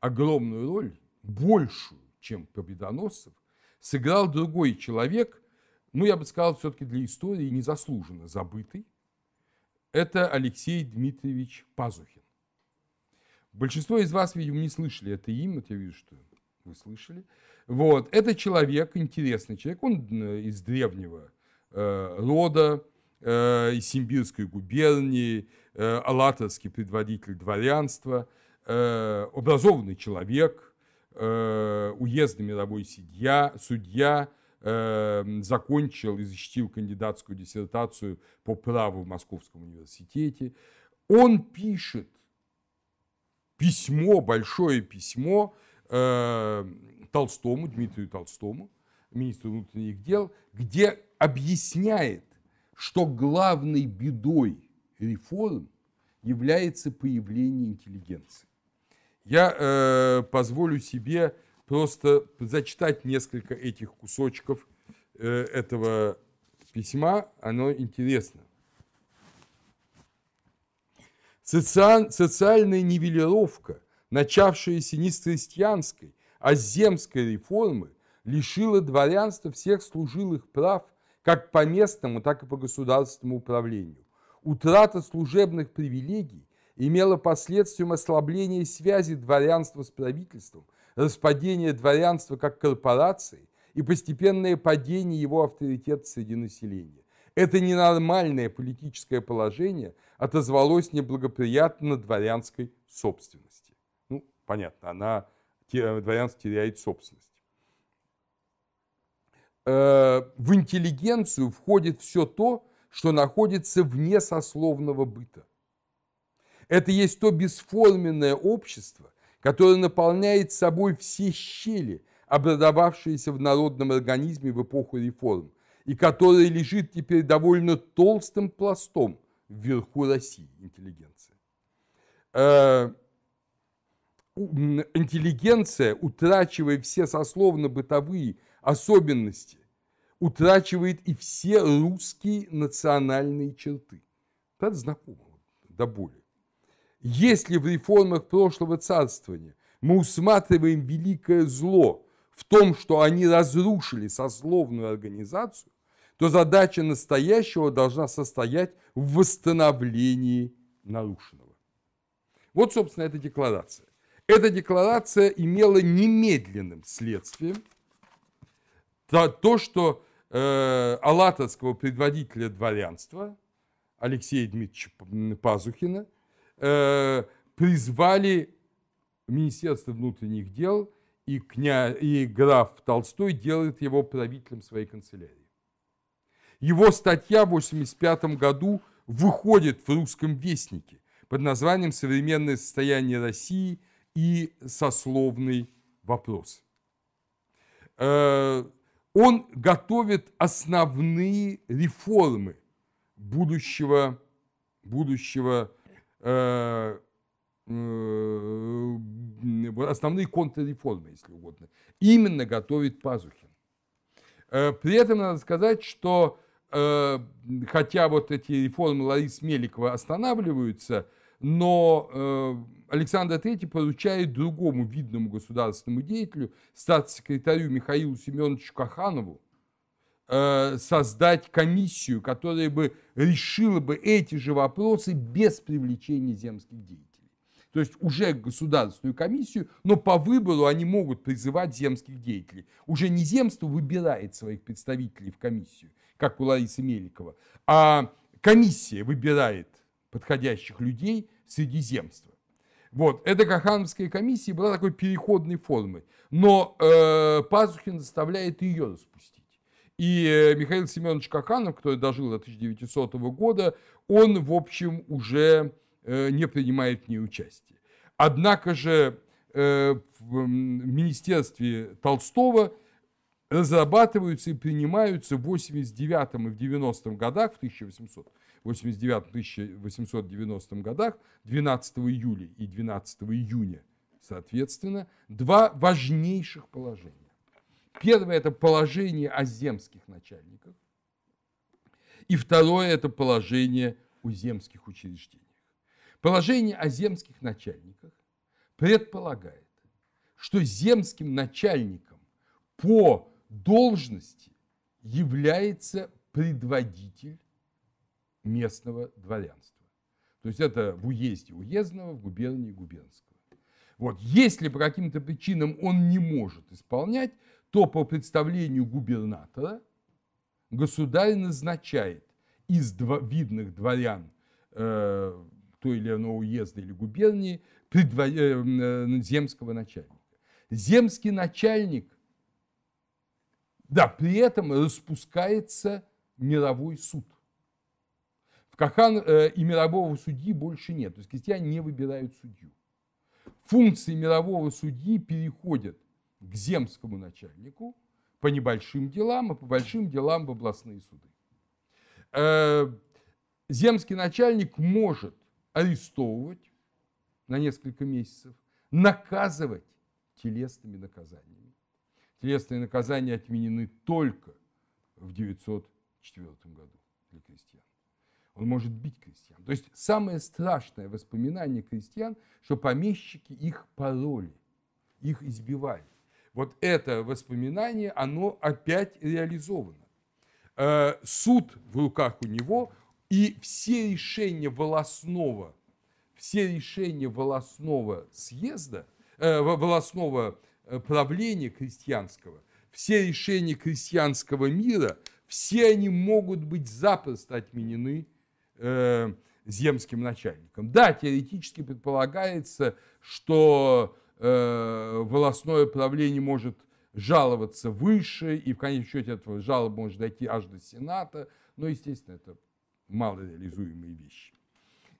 огромную роль, большую, чем Победоносцев, сыграл другой человек, ну, я бы сказал, все-таки для истории незаслуженно забытый. Это Алексей Дмитриевич Пазухин. Большинство из вас, видимо, не слышали это имя, я вижу, что вы слышали. Вот. Это человек, интересный человек, он из древнего э, рода, э, из Симбирской губернии, э, алатовский предводитель дворянства, э, образованный человек, э, уездный мировой судья, судья э, закончил и защитил кандидатскую диссертацию по праву в Московском университете. Он пишет письмо, большое письмо э, Толстому, Дмитрию Толстому, министру внутренних дел, где объясняет, что главной бедой реформ является появление интеллигенции. Я э, позволю себе просто зачитать несколько этих кусочков э, этого письма. Оно интересно. Социаль, социальная нивелировка, начавшаяся не с христианской, аземской реформы лишила дворянства всех служилых прав как по местному, так и по государственному управлению. Утрата служебных привилегий имела последствием ослабления связи дворянства с правительством, распадение дворянства как корпорации и постепенное падение его авторитета среди населения. Это ненормальное политическое положение отозвалось неблагоприятно на дворянской собственности. Ну, понятно, она дворянство теряет собственность. Э, в интеллигенцию входит все то, что находится вне сословного быта. Это есть то бесформенное общество, которое наполняет собой все щели, образовавшиеся в народном организме в эпоху реформ, и которое лежит теперь довольно толстым пластом вверху России интеллигенции. Э, интеллигенция, утрачивая все сословно-бытовые особенности, утрачивает и все русские национальные черты. Это знакомо до боли. Если в реформах прошлого царствования мы усматриваем великое зло в том, что они разрушили сословную организацию, то задача настоящего должна состоять в восстановлении нарушенного. Вот, собственно, эта декларация. Эта декларация имела немедленным следствием то, то что э, алатовского предводителя дворянства Алексея Дмитриевича Пазухина э, призвали Министерство внутренних дел, и, кня... и граф Толстой делает его правителем своей канцелярии. Его статья в 1985 году выходит в русском вестнике под названием «Современное состояние России – и сословный вопрос. Э, он готовит основные реформы будущего, будущего э, э, основные контрреформы, если угодно. Именно готовит Пазухин. При этом надо сказать, что хотя вот эти реформы Ларис Меликова останавливаются, но Александр III поручает другому видному государственному деятелю, статс-секретарю Михаилу Семеновичу Каханову, э, создать комиссию, которая бы решила бы эти же вопросы без привлечения земских деятелей. То есть уже государственную комиссию, но по выбору они могут призывать земских деятелей. Уже не земство выбирает своих представителей в комиссию, как у Ларисы Меликова, а комиссия выбирает подходящих людей среди земства. Вот, эта Кахановская комиссия была такой переходной формой, но э, Пазухин заставляет ее распустить. И э, Михаил Семенович Каханов, который дожил до 1900 года, он, в общем, уже э, не принимает в ней участие. Однако же э, в министерстве Толстого разрабатываются и принимаются в 89 и в 90 годах, в 1800 89-1890 годах, 12 июля и 12 июня, соответственно, два важнейших положения. Первое – это положение о земских начальниках, и второе – это положение у земских учреждений Положение о земских начальниках предполагает, что земским начальником по должности является предводитель местного дворянства. То есть это в уезде уездного, в губернии губернского. Вот, если по каким-то причинам он не может исполнять, то по представлению губернатора государь назначает из дво видных дворян э, то или иного уезда или губернии предвор... Э, э, земского начальника. Земский начальник, да, при этом распускается мировой суд. Кахан э, и мирового судьи больше нет. То есть крестьяне не выбирают судью. Функции мирового судьи переходят к земскому начальнику по небольшим делам, а по большим делам в областные суды. Э, земский начальник может арестовывать на несколько месяцев, наказывать телесными наказаниями. Телесные наказания отменены только в 904 году для крестьян он может бить крестьян. То есть самое страшное воспоминание крестьян, что помещики их пороли, их избивали. Вот это воспоминание, оно опять реализовано. Э, суд в руках у него, и все решения волосного, все решения волосного съезда, э, волосного э, правления крестьянского, все решения крестьянского мира, все они могут быть запросто отменены э, земским начальником. Да, теоретически предполагается, что э, волосное правление может жаловаться выше, и в конечном счете этого жалоба может дойти аж до Сената, но, естественно, это малореализуемые вещи.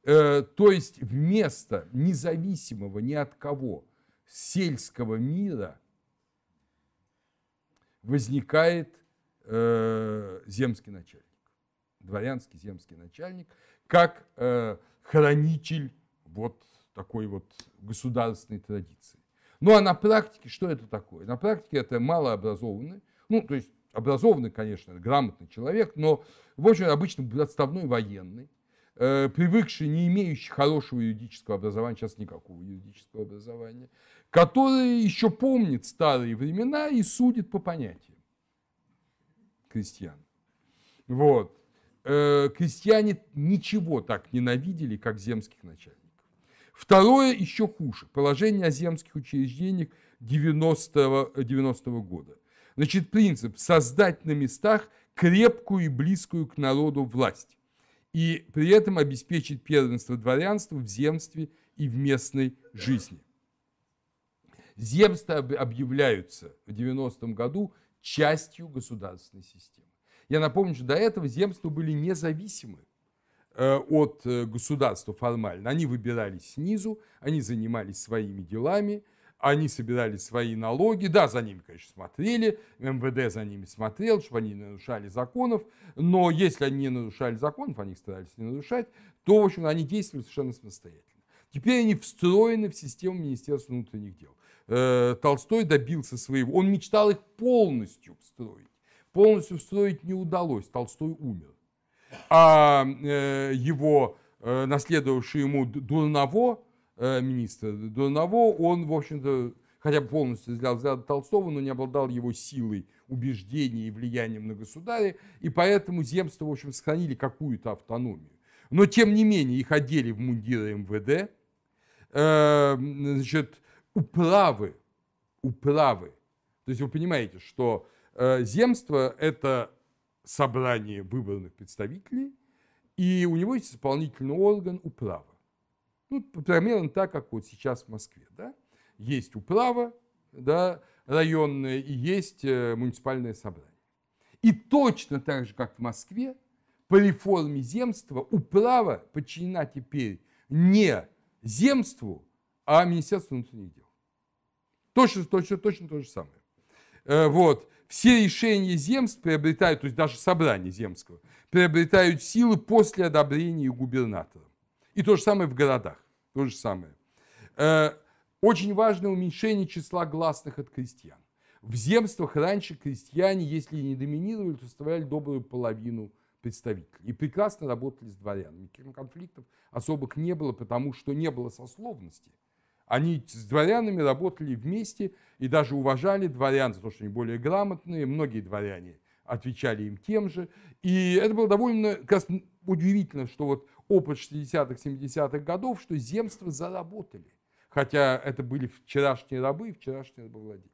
Э, то есть вместо независимого ни от кого сельского мира возникает э, земский начальник дворянский земский начальник, как э, хранитель вот такой вот государственной традиции. Ну а на практике что это такое? На практике это малообразованный, ну то есть образованный, конечно, грамотный человек, но в общем обычно отставной военный, э, привыкший, не имеющий хорошего юридического образования, сейчас никакого юридического образования, который еще помнит старые времена и судит по понятиям крестьян. Вот. Э, крестьяне ничего так ненавидели, как земских начальников. Второе еще хуже. Положение о земских учреждениях 90-го 90 года. Значит, принцип – создать на местах крепкую и близкую к народу власть. И при этом обеспечить первенство дворянства в земстве и в местной жизни. Земства объявляются в 90-м году частью государственной системы. Я напомню, что до этого земства были независимы э, от э, государства формально. Они выбирались снизу, они занимались своими делами, они собирали свои налоги, да, за ними, конечно, смотрели, МВД за ними смотрел, чтобы они не нарушали законов, но если они не нарушали законов, они их старались не нарушать, то, в общем, они действовали совершенно самостоятельно. Теперь они встроены в систему Министерства внутренних дел. Э, Толстой добился своего, он мечтал их полностью встроить полностью встроить не удалось, Толстой умер. А э, его э, наследовавший ему Дурново, э, министр Дурново, он, в общем-то, хотя бы полностью взял взгляд Толстого, но не обладал его силой убеждений и влиянием на государя, и поэтому земства, в общем, сохранили какую-то автономию. Но, тем не менее, их одели в мундиры МВД, значит, управы, управы, то есть вы понимаете, что Э, земство – это собрание выбранных представителей, и у него есть исполнительный орган управа. Ну, примерно так, как вот сейчас в Москве. Да? Есть управа да, районная и есть э, муниципальное собрание. И точно так же, как в Москве, по реформе земства управа подчинена теперь не земству, а Министерству внутренних дел. Точно, точно, точно то же самое. Э, вот все решения земств приобретают, то есть даже собрание земского, приобретают силы после одобрения губернатора. И то же самое в городах, то же самое. Э, очень важно уменьшение числа гласных от крестьян. В земствах раньше крестьяне, если не доминировали, то составляли добрую половину представителей. И прекрасно работали с дворянами. Конфликтов особых не было, потому что не было сословности – они с дворянами работали вместе и даже уважали дворян, за то, что они более грамотные, многие дворяне отвечали им тем же. И это было довольно как раз, удивительно, что вот опыт 60-х, 70-х годов, что земства заработали. Хотя это были вчерашние рабы и вчерашние рабовладельцы.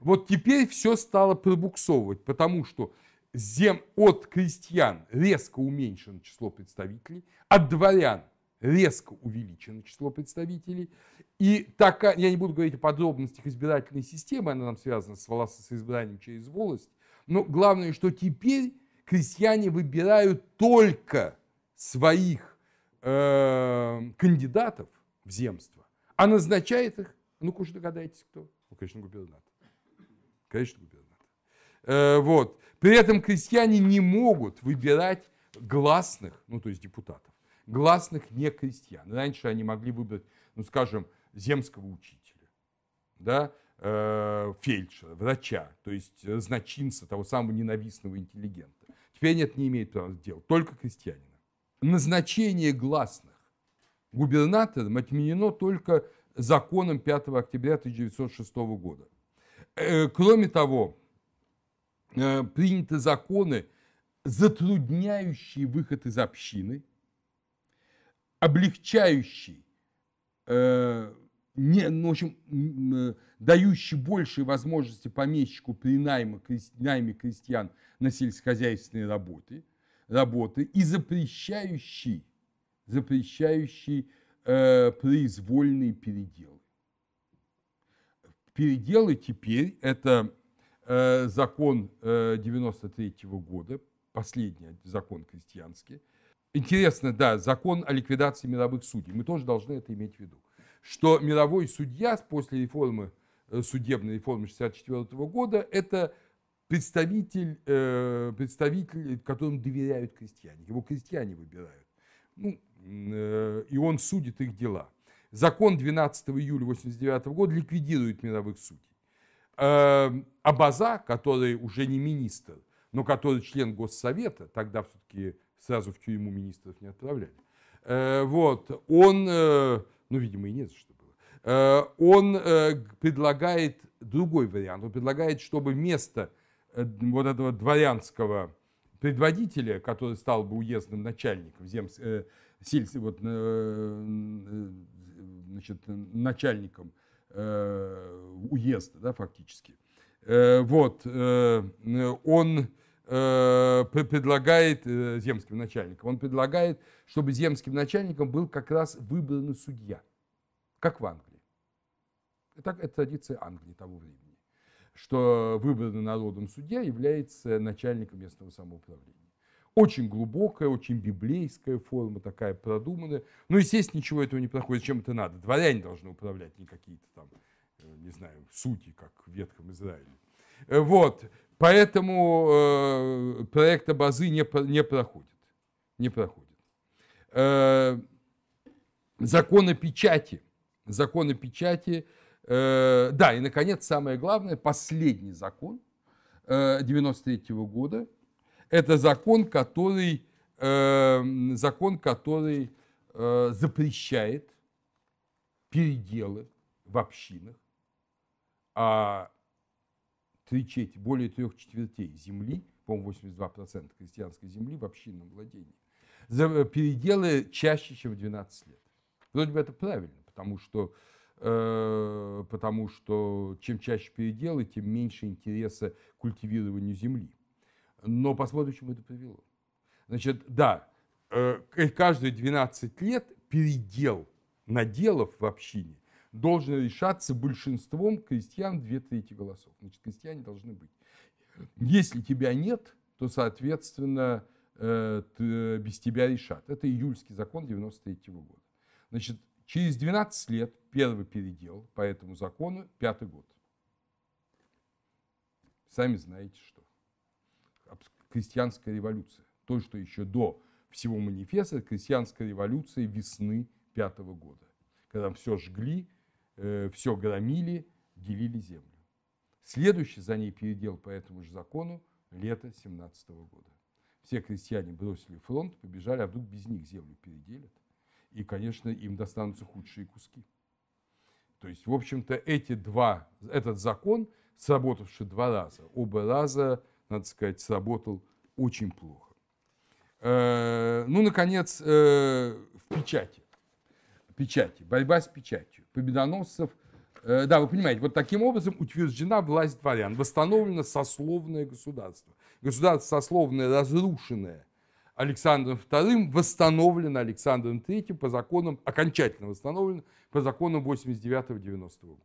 Вот теперь все стало пробуксовывать, потому что зем... от крестьян резко уменьшено число представителей, от дворян – резко увеличено число представителей. И так, я не буду говорить о подробностях избирательной системы, она нам связана с, волос, с избранием через волость, но главное, что теперь крестьяне выбирают только своих э, кандидатов в земство, а назначает их, ну-ка уж догадайтесь, кто? Ну, конечно, губернатор. Конечно, губернатор. Э, вот. При этом крестьяне не могут выбирать гласных, ну, то есть депутатов гласных не крестьян. Раньше они могли выбрать, ну, скажем, земского учителя, да, э, фельдшера, врача, то есть э, значинца, того самого ненавистного интеллигента. Теперь они это не имеет права делать, только крестьянина. Назначение гласных губернатором отменено только законом 5 октября 1906 года. Э, кроме того, э, приняты законы, затрудняющие выход из общины – облегчающий, э, не, ну, в общем, э, дающий большие возможности помещику при найме, кресть, найме крестьян на сельскохозяйственные работы, работы и запрещающий, запрещающий э, произвольные переделы. Переделы теперь это э, закон 93 э, -го года, последний закон крестьянский, Интересно, да, закон о ликвидации мировых судей. Мы тоже должны это иметь в виду. Что мировой судья после реформы, э, судебной реформы 1964 года, это представитель, э, представитель, которым доверяют крестьяне. Его крестьяне выбирают. Ну, э, и он судит их дела. Закон 12 июля 89 года ликвидирует мировых судей. Эм, Абаза, который уже не министр, но который член Госсовета, тогда все-таки сразу в тюрьму министров не отправляли. Э, вот, он, э, ну, видимо, и нет, за что было. Э, он предлагает другой вариант. Он предлагает, чтобы вместо вот этого дворянского предводителя, который стал бы уездным начальником, земс, э, вот, э, значит, начальником э, уезда, да, фактически, э, вот, э, он Э, предлагает э, земским начальникам. Он предлагает, чтобы земским начальником был как раз выбранный судья, как в Англии. Так это традиция Англии того времени, что выбранный народом судья является начальником местного самоуправления. Очень глубокая, очень библейская форма, такая продуманная. Ну, естественно, ничего этого не проходит. Чем это надо? Дворяне должны управлять, не какие-то там, э, не знаю, судьи, как в Ветхом Израиле. Э, вот. Поэтому э, проект базы не, не проходит. Не проходит. Э, закон печати. законы печати. Э, да, и, наконец, самое главное, последний закон э, 93 -го года. Это закон, который, э, закон, который э, запрещает переделы в общинах. А три четверти, более трех четвертей земли, по-моему, 82% крестьянской земли в общинном владении, э, переделы чаще, чем 12 лет. Вроде бы это правильно, потому что, э, потому что чем чаще переделы, тем меньше интереса к культивированию земли. Но посмотрим, к чему это привело. Значит, да, э, каждые 12 лет передел наделов в общине должен решаться большинством крестьян две трети голосов. Значит, крестьяне должны быть. Если тебя нет, то, соответственно, э, без тебя решат. Это июльский закон 93 года. Значит, через 12 лет первый передел по этому закону, пятый год. Сами знаете что. Крестьянская революция. То, что еще до всего манифеста, крестьянская революция весны пятого года. Когда все жгли, Э, все громили, делили землю. Следующий за ней передел по этому же закону лето 17 года. Все крестьяне бросили фронт, побежали, а вдруг без них землю переделят. И, конечно, им достанутся худшие куски. То есть, в общем-то, эти два, этот закон, сработавший два раза, оба раза, надо сказать, сработал очень плохо. Э, ну, наконец, э, в печати печати, борьба с печатью, победоносцев. Э, да, вы понимаете, вот таким образом утверждена власть дворян, восстановлено сословное государство. Государство сословное разрушенное Александром II, восстановлено Александром III по законам, окончательно восстановлено по законам 89-90 года.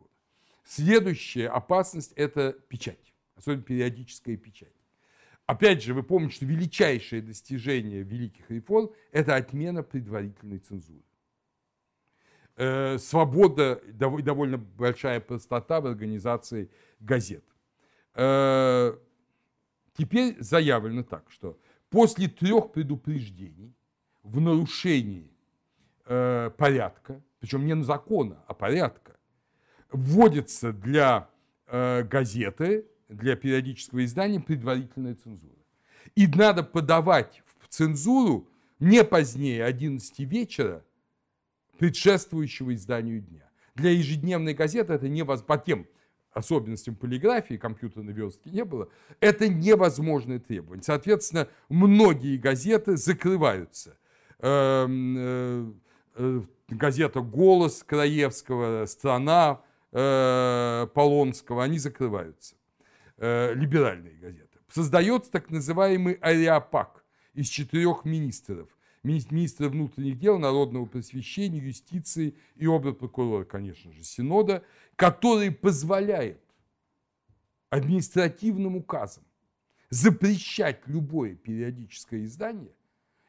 Следующая опасность – это печать, особенно периодическая печать. Опять же, вы помните, что величайшее достижение великих реформ – это отмена предварительной цензуры. Э, свобода и довольно большая простота в организации газет. Э, теперь заявлено так, что после трех предупреждений в нарушении э, порядка, причем не на закона, а порядка, вводится для газеты, для периодического издания предварительная цензура. И надо подавать в цензуру не позднее 11 вечера – предшествующего изданию дня. Для ежедневной газеты это невозможно, по тем особенностям полиграфии, компьютерной верстки не было, это невозможное требование. Соответственно, многие газеты закрываются. Эм, э, э, газета «Голос» Краевского, «Страна» э, Полонского, они закрываются. Либеральные газеты. Создается так называемый «Ариапак» из четырех министров – министра внутренних дел, народного просвещения, юстиции и обер-прокурора, конечно же, Синода, который позволяет административным указом запрещать любое периодическое издание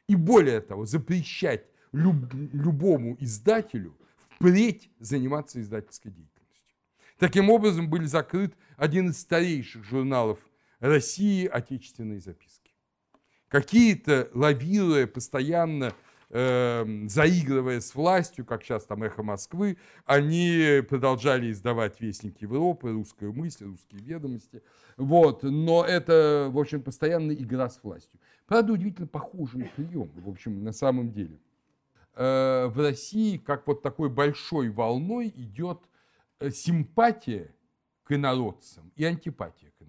и, более того, запрещать люб, любому издателю впредь заниматься издательской деятельностью. Таким образом, был закрыт один из старейших журналов России «Отечественные записки» какие-то лавируя постоянно эм, заигрывая с властью, как сейчас там «Эхо Москвы», они продолжали издавать «Вестники Европы», «Русскую мысль», «Русские ведомости». Вот. Но это, в общем, постоянная игра с властью. Правда, удивительно похожий прием, в общем, на самом деле. Э, в России как вот такой большой волной идет э, симпатия к инородцам и антипатия к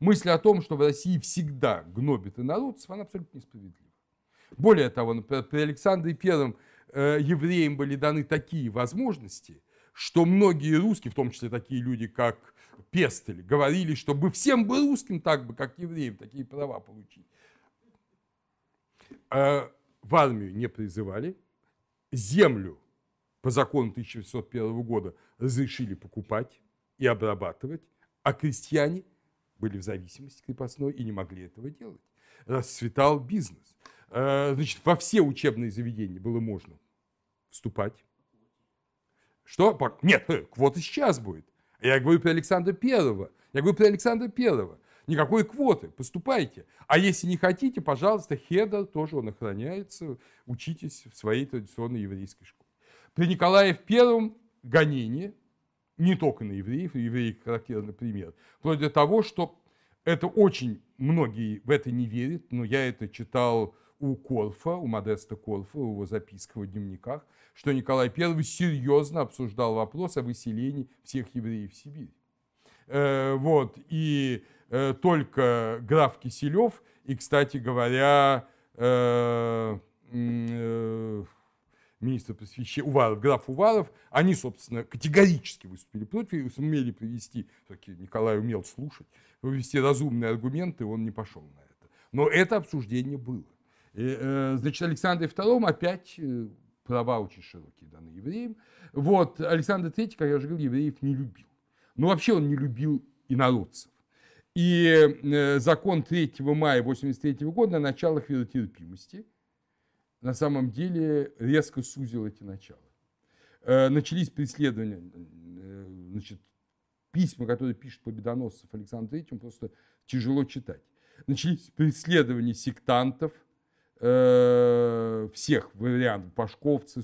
мысль о том, что в России всегда гнобит инородцев, она абсолютно несправедлива. Более того, например, при Александре Первом э, евреям были даны такие возможности, что многие русские, в том числе такие люди, как Пестель, говорили, чтобы всем бы русским так бы, как евреям, такие права получить. Э, в армию не призывали, землю по закону 1901 года разрешили покупать и обрабатывать, а крестьяне – были в зависимости крепостной и не могли этого делать. Расцветал бизнес. Э, значит, во все учебные заведения было можно вступать. Что? Нет, э, квоты сейчас будет. Я говорю про Александра Первого. Я говорю про Александра Первого. Никакой квоты, поступайте. А если не хотите, пожалуйста, Хеда тоже он охраняется, учитесь в своей традиционной еврейской школе. При Николае Первом гонение, не только на евреев, евреи характерный пример, вплоть до того, что это очень многие в это не верят, но я это читал у Корфа, у Модеста Корфа, у его записках в дневниках, что Николай I серьезно обсуждал вопрос о выселении всех евреев в Сибирь. Э, вот, и э, только граф Киселев, и, кстати говоря, э, э министр просвещения Уваров, граф Уваров, они, собственно, категорически выступили против и сумели привести, все-таки Николай умел слушать, привести разумные аргументы, он не пошел на это. Но это обсуждение было. И, э, значит, Александре II опять э, права очень широкие даны евреям. Вот, Александр III, как я уже говорил, евреев не любил. Но ну, вообще он не любил инородцев. И э, закон 3 мая 1983 года о началах веротерпимости – на самом деле резко сузил эти начала. Э, начались преследования, э, значит, письма, которые пишет победоносцев Александр III, просто тяжело читать. Начались преследования сектантов, э, всех вариантов, пашковцы,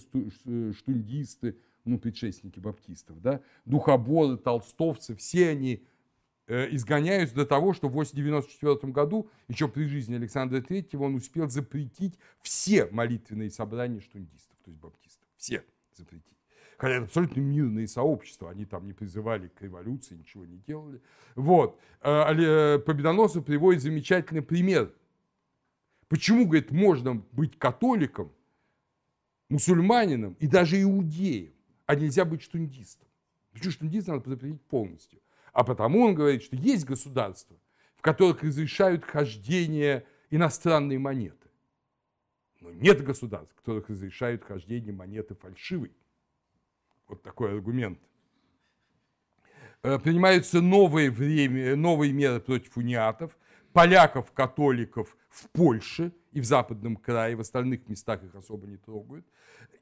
штундисты, ну, предшественники баптистов, да, духоборы, толстовцы, все они Э, изгоняются до того, что в 1894 году, еще при жизни Александра III, он успел запретить все молитвенные собрания штундистов, то есть баптистов. Все запретить. Хотя это абсолютно мирные сообщества, они там не призывали к революции, ничего не делали. Вот. А, э, Победоносов приводит замечательный пример. Почему, говорит, можно быть католиком, мусульманином и даже иудеем, а нельзя быть штундистом? Почему штундист надо запретить полностью? А потому он говорит, что есть государства, в которых разрешают хождение иностранной монеты. Но нет государств, в которых разрешают хождение монеты фальшивой. Вот такой аргумент. Э, принимаются новые, время, новые меры против униатов, поляков, католиков в Польше и в Западном крае, в остальных местах их особо не трогают.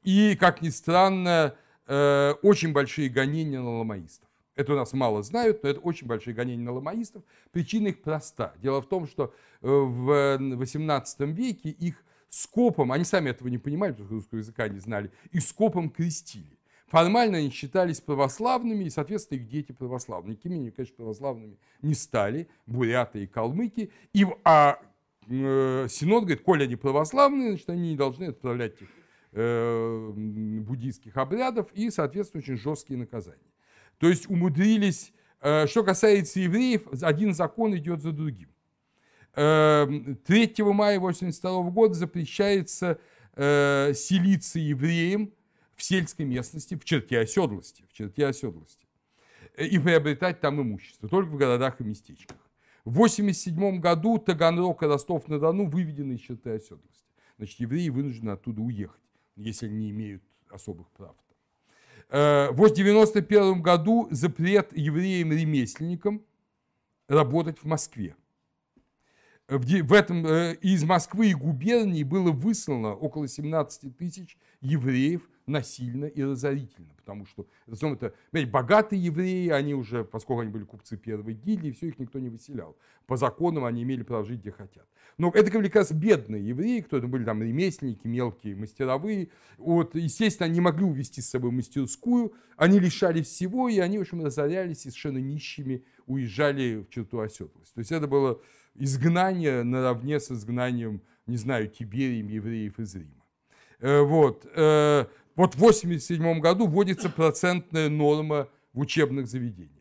И, как ни странно, э, очень большие гонения на ломаистов. Это у нас мало знают, но это очень большие гонения на ломаистов. Причина их проста. Дело в том, что э, в XVIII веке их скопом, они сами этого не понимали, потому что русского языка не знали, и скопом крестили. Формально они считались православными, и, соответственно, их дети православные. Никими они, конечно, православными не стали, буряты и калмыки. И, а э, Синод говорит, коль они православные, значит, они не должны отправлять их э, буддийских обрядов, и, соответственно, очень жесткие наказания. То есть умудрились, э, что касается евреев, один закон идет за другим. 3 эм, мая 1982 года запрещается э, селиться евреям в сельской местности, в черте оседлости, в черте оседлости э, и приобретать там имущество, только в городах и местечках. В 1987 году Таганрог и Ростов-на-Дону выведены из черты оседлости. Значит, евреи вынуждены оттуда уехать, если не имеют особых прав э, в 91 году запрет евреям-ремесленникам работать в Москве. Э, в, в этом, э, из Москвы и губернии было выслано около 17 тысяч евреев насильно и разорительно, потому что в это знаете, богатые евреи, они уже, поскольку они были купцы первой гильдии, все их никто не выселял. По законам они имели право жить где хотят. Но это были как раз бедные евреи, кто это были там ремесленники, мелкие мастеровые. Вот, естественно, они не могли увезти с собой мастерскую, они лишали всего, и они, в общем, разорялись совершенно нищими уезжали в черту оседлость. То есть это было изгнание наравне с изгнанием, не знаю, Тиберием евреев из Рима. Э, вот. Э, вот в 1987 году вводится процентная норма в учебных заведениях.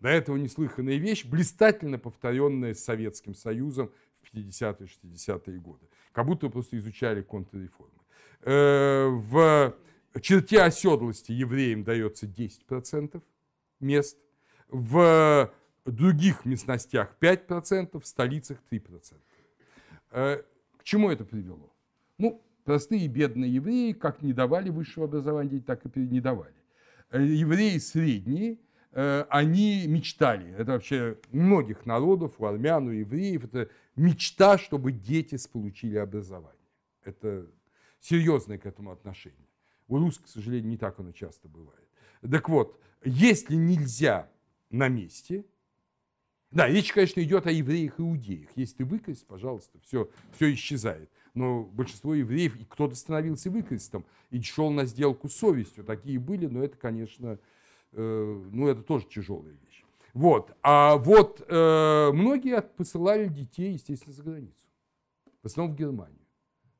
До этого неслыханная вещь, блистательно повторенная с Советским Союзом в 50-60-е годы. Как будто просто изучали контрреформы. Э, в черте оседлости евреям дается 10% мест, в других местностях 5%, в столицах 3%. Э, к чему это привело? Ну, Простые бедные евреи как не давали высшего образования, так и не давали. Э, евреи средние, э, они мечтали. Это вообще многих народов, у армян, у евреев, это мечта, чтобы дети получили образование. Это серьезное к этому отношение. У русских, к сожалению, не так оно часто бывает. Так вот, если нельзя на месте, да, речь, конечно, идет о евреях и иудеях. Если ты выкрасть, пожалуйста, все, все исчезает но большинство евреев, и кто-то становился выкрестом и шел на сделку с совестью. Такие были, но это, конечно, э, ну это тоже тяжелая вещь. Вот. А вот э, многие посылали детей, естественно, за границу. В основном в Германию.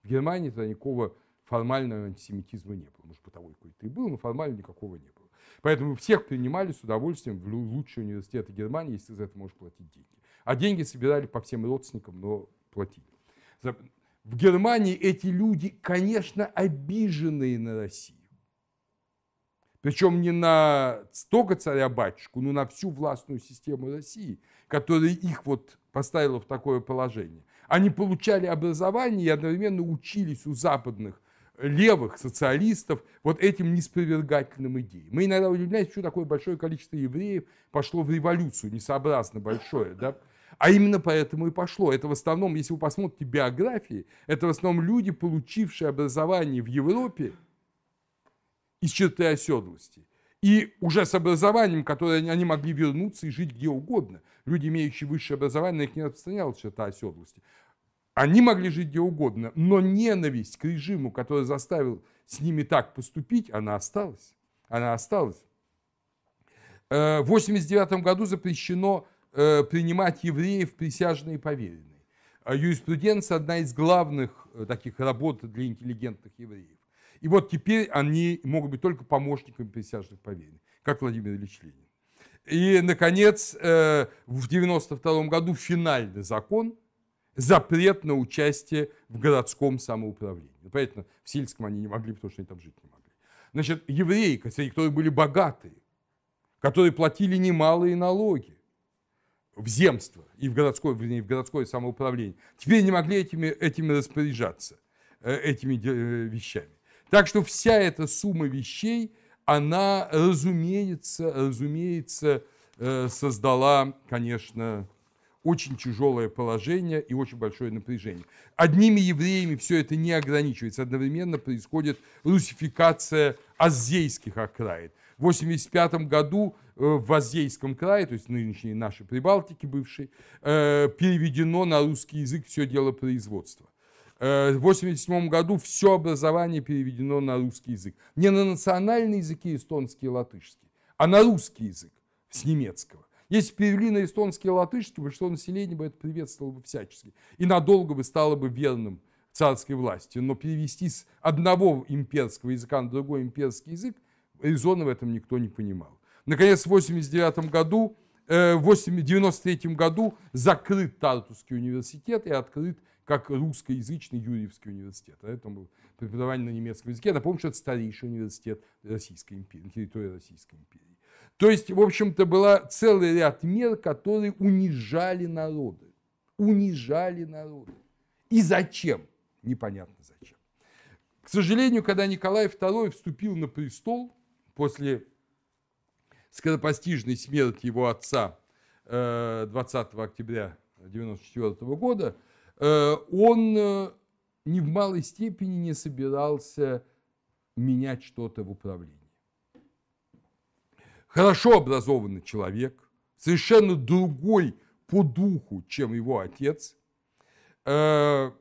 В Германии тогда никакого формального антисемитизма не было. Может, бытовой какой-то и был, но формально никакого не было. Поэтому всех принимали с удовольствием в лучшие университеты Германии, если за это можешь платить деньги. А деньги собирали по всем родственникам, но платили. В Германии эти люди, конечно, обиженные на Россию. Причем не на столько царя-батюшку, но на всю властную систему России, которая их вот поставила в такое положение. Они получали образование и одновременно учились у западных левых социалистов вот этим неспровергательным идеям. Мы иногда удивляемся, что такое большое количество евреев пошло в революцию, несообразно большое, да? А именно поэтому и пошло. Это в основном, если вы посмотрите биографии, это в основном люди, получившие образование в Европе из черты оседлости. И уже с образованием, которое они могли вернуться и жить где угодно. Люди, имеющие высшее образование, на них не распространялась черта оседлости. Они могли жить где угодно, но ненависть к режиму, который заставил с ними так поступить, она осталась. Она осталась. Э, в 1989 году запрещено Э, принимать евреев присяжные и поверенные. Э, юриспруденция – одна из главных э, таких работ для интеллигентных евреев. И вот теперь они могут быть только помощниками присяжных поверенных, как Владимир Ильич Ленин. И, наконец, в 1992 году финальный закон – запрет на участие в городском самоуправлении. Ну, понятно, в сельском они не могли, потому что они там жить не могли. Значит, евреи, которые были богатые, которые платили немалые налоги, в земство и в городское, вернее, в городское самоуправление, теперь не могли этими, э, этими распоряжаться, этими вещами. Так что вся эта сумма вещей, она, разумеется, разумеется, э, создала, конечно, очень тяжелое положение и очень большое напряжение. Одними евреями все это не ограничивается. Одновременно происходит русификация азейских окраин. В 1985 году Э, в Вазейском крае, то есть нынешней нашей Прибалтики, бывшей, э, переведено на русский язык все дело производства. Э, в 1987 году все образование переведено на русский язык. Не на национальные языки эстонский и латышский, а на русский язык с немецкого. Если перевели на эстонский и латышский, большинство населения бы это приветствовало бы всячески. И надолго бы стало бы верным царской власти. Но перевести с одного имперского языка на другой имперский язык резона в этом никто не понимал. Наконец, в 89 году, э, в 93 году закрыт Тартусский университет и открыт как русскоязычный Юрьевский университет. А это было преподавание на немецком языке. Я напомню, что это старейший университет Российской империи, территории Российской империи. То есть, в общем-то, была целый ряд мер, которые унижали народы. Унижали народы. И зачем? Непонятно зачем. К сожалению, когда Николай II вступил на престол после скоропостижной смерть его отца 20 э, октября 1994 года, э, он э, ни в малой степени не собирался менять что-то в управлении. Хорошо образованный человек, совершенно другой по духу, чем его отец, явно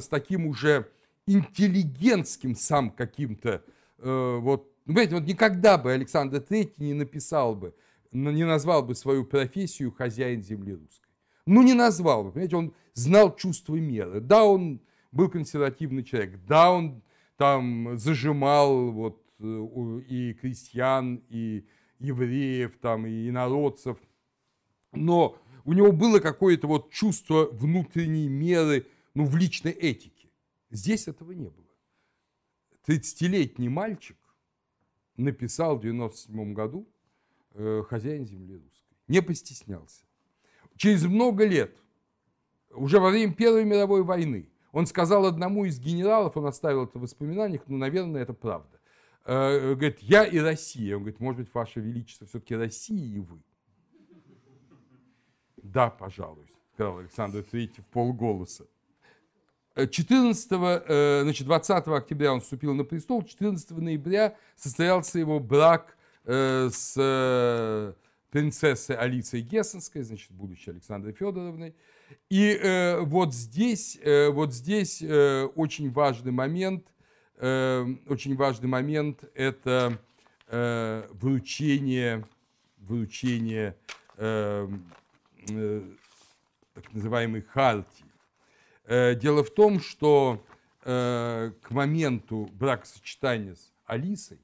с таким уже интеллигентским сам каким-то вот ну, понимаете, вот никогда бы Александр III не написал бы, не назвал бы свою профессию хозяин земли русской. Ну, не назвал бы, понимаете, он знал чувство меры. Да, он был консервативный человек, да, он там зажимал вот э, и крестьян, и евреев, там, и народцев. но у него было какое-то вот чувство внутренней меры, ну, в личной этике. Здесь этого не было. 30-летний мальчик написал в 97 году э, «Хозяин земли русской». Не постеснялся. Через много лет, уже во время Первой мировой войны, он сказал одному из генералов, он оставил это в воспоминаниях, но, ну, наверное, это правда. Э, говорит, я и Россия. Он говорит, может быть, Ваше Величество, все-таки Россия и вы. Да, пожалуй, сказал Александр в полголоса. 14, э, э, значит, 20 октября он вступил на престол, 14 ноября состоялся его брак э, с принцессой Алисой Гессенской, значит, будущей Александрой Федоровной. И вот здесь, вот здесь очень важный момент, очень важный момент – это вручение, вручение эм, так называемой хартии Э, дело в том, что э, к моменту бракосочетания с Алисой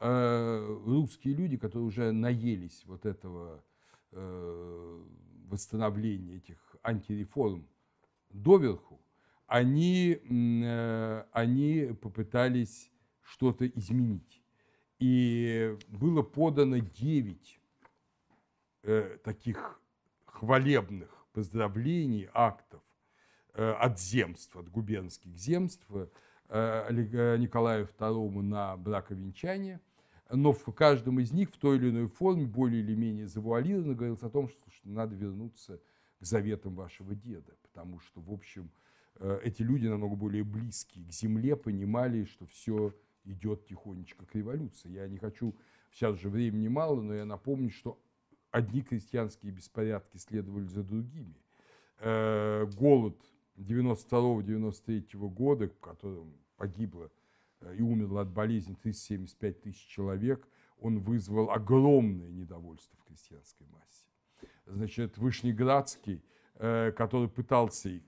э, русские люди, которые уже наелись вот этого восстановления этих антиреформ доверху, они, они попытались что-то изменить. И было подано 9 таких хвалебных поздравлений, актов Э, от земств, от губернских земств э, э, Николаю II на браковенчание. Но в каждом из них в той или иной форме более или менее завуалированно говорилось о том, что, что надо вернуться к заветам вашего деда, потому что, в общем, эти люди намного более близкие к земле, понимали, что все идет тихонечко к революции. Я не хочу, сейчас же времени мало, но я напомню, что одни крестьянские беспорядки следовали за другими. Голод 92-93 года, в котором погибло э, и умерло от болезни 375 тысяч человек, он вызвал огромное недовольство в крестьянской массе. Значит, Вышнеградский, э, который пытался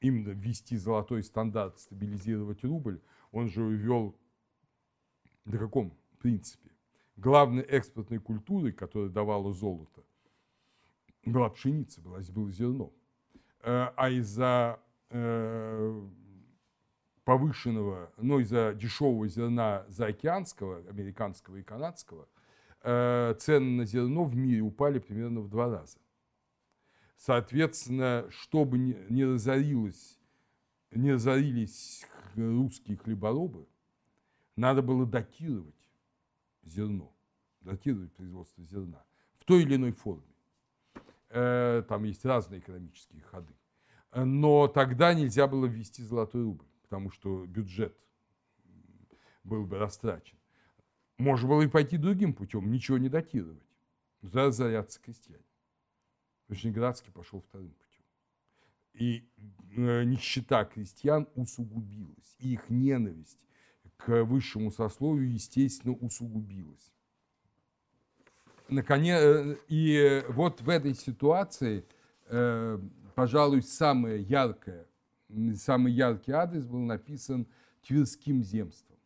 именно ввести золотой стандарт, стабилизировать рубль, он же ввел на каком принципе? Главной экспортной культурой, которая давала золото, была пшеница, была, было зерно. Э, а из-за Э, повышенного, но из-за дешевого зерна заокеанского, американского и канадского, э, цены на зерно в мире упали примерно в два раза. Соответственно, чтобы не, разорилось, не разорились русские хлеборобы, надо было датировать зерно, датировать производство зерна в той или иной форме. Э, там есть разные экономические ходы но тогда нельзя было ввести золотой рубль, потому что бюджет был бы растрачен. Можно было и пойти другим путем, ничего не датировать. Разорятся крестьяне. Вышнеградский пошел вторым путем. И э, нищета крестьян усугубилась. И их ненависть к высшему сословию, естественно, усугубилась. Наконец, э, и вот в этой ситуации э, пожалуй, самое яркое, самый яркий адрес был написан Тверским земством.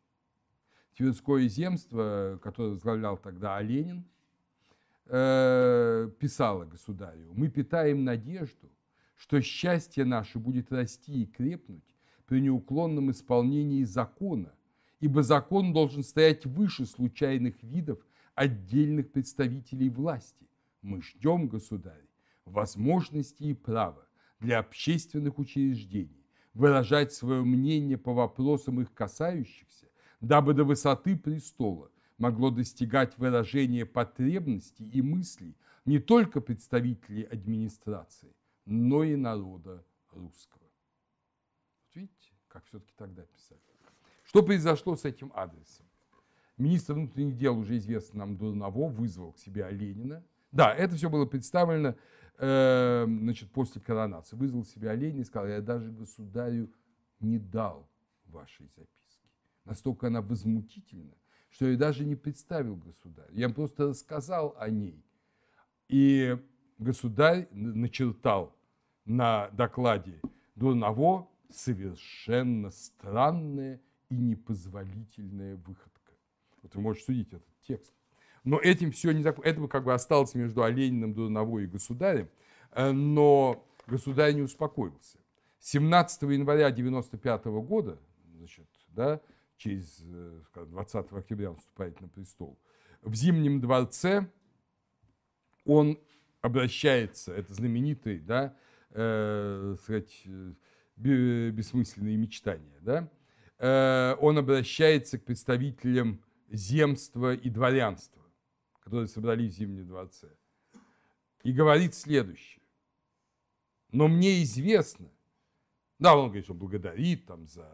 Тверское земство, которое возглавлял тогда Оленин, э, писало государю, мы питаем надежду, что счастье наше будет расти и крепнуть при неуклонном исполнении закона, ибо закон должен стоять выше случайных видов отдельных представителей власти. Мы ждем, государь, возможности и права для общественных учреждений выражать свое мнение по вопросам их касающихся, дабы до высоты престола могло достигать выражение потребностей и мыслей не только представителей администрации, но и народа русского. видите, как все-таки тогда писали. Что произошло с этим адресом? Министр внутренних дел, уже известно нам Дурново, вызвал к себе Оленина. Да, это все было представлено э, значит, после коронации, вызвал себе оленя и сказал, я даже государю не дал вашей записки. Настолько она возмутительна, что я даже не представил государю. Я просто сказал о ней. И государь начертал на докладе Дурново совершенно странная и непозволительная выходка. Вот вы можете судить этот текст. Но этим все не так, Это бы как бы осталось между Олениным, Дуновой и государем. Э, но государь не успокоился. 17 января 1995 года, значит, да, через 20 э, октября он вступает на престол, в Зимнем дворце он обращается, это знаменитый, да, э, сказать, э, бессмысленные мечтания, да, э, он обращается к представителям земства и дворянства которые собрались в Зимнем дворце, и говорит следующее. Но мне известно, да, он, конечно, благодарит там за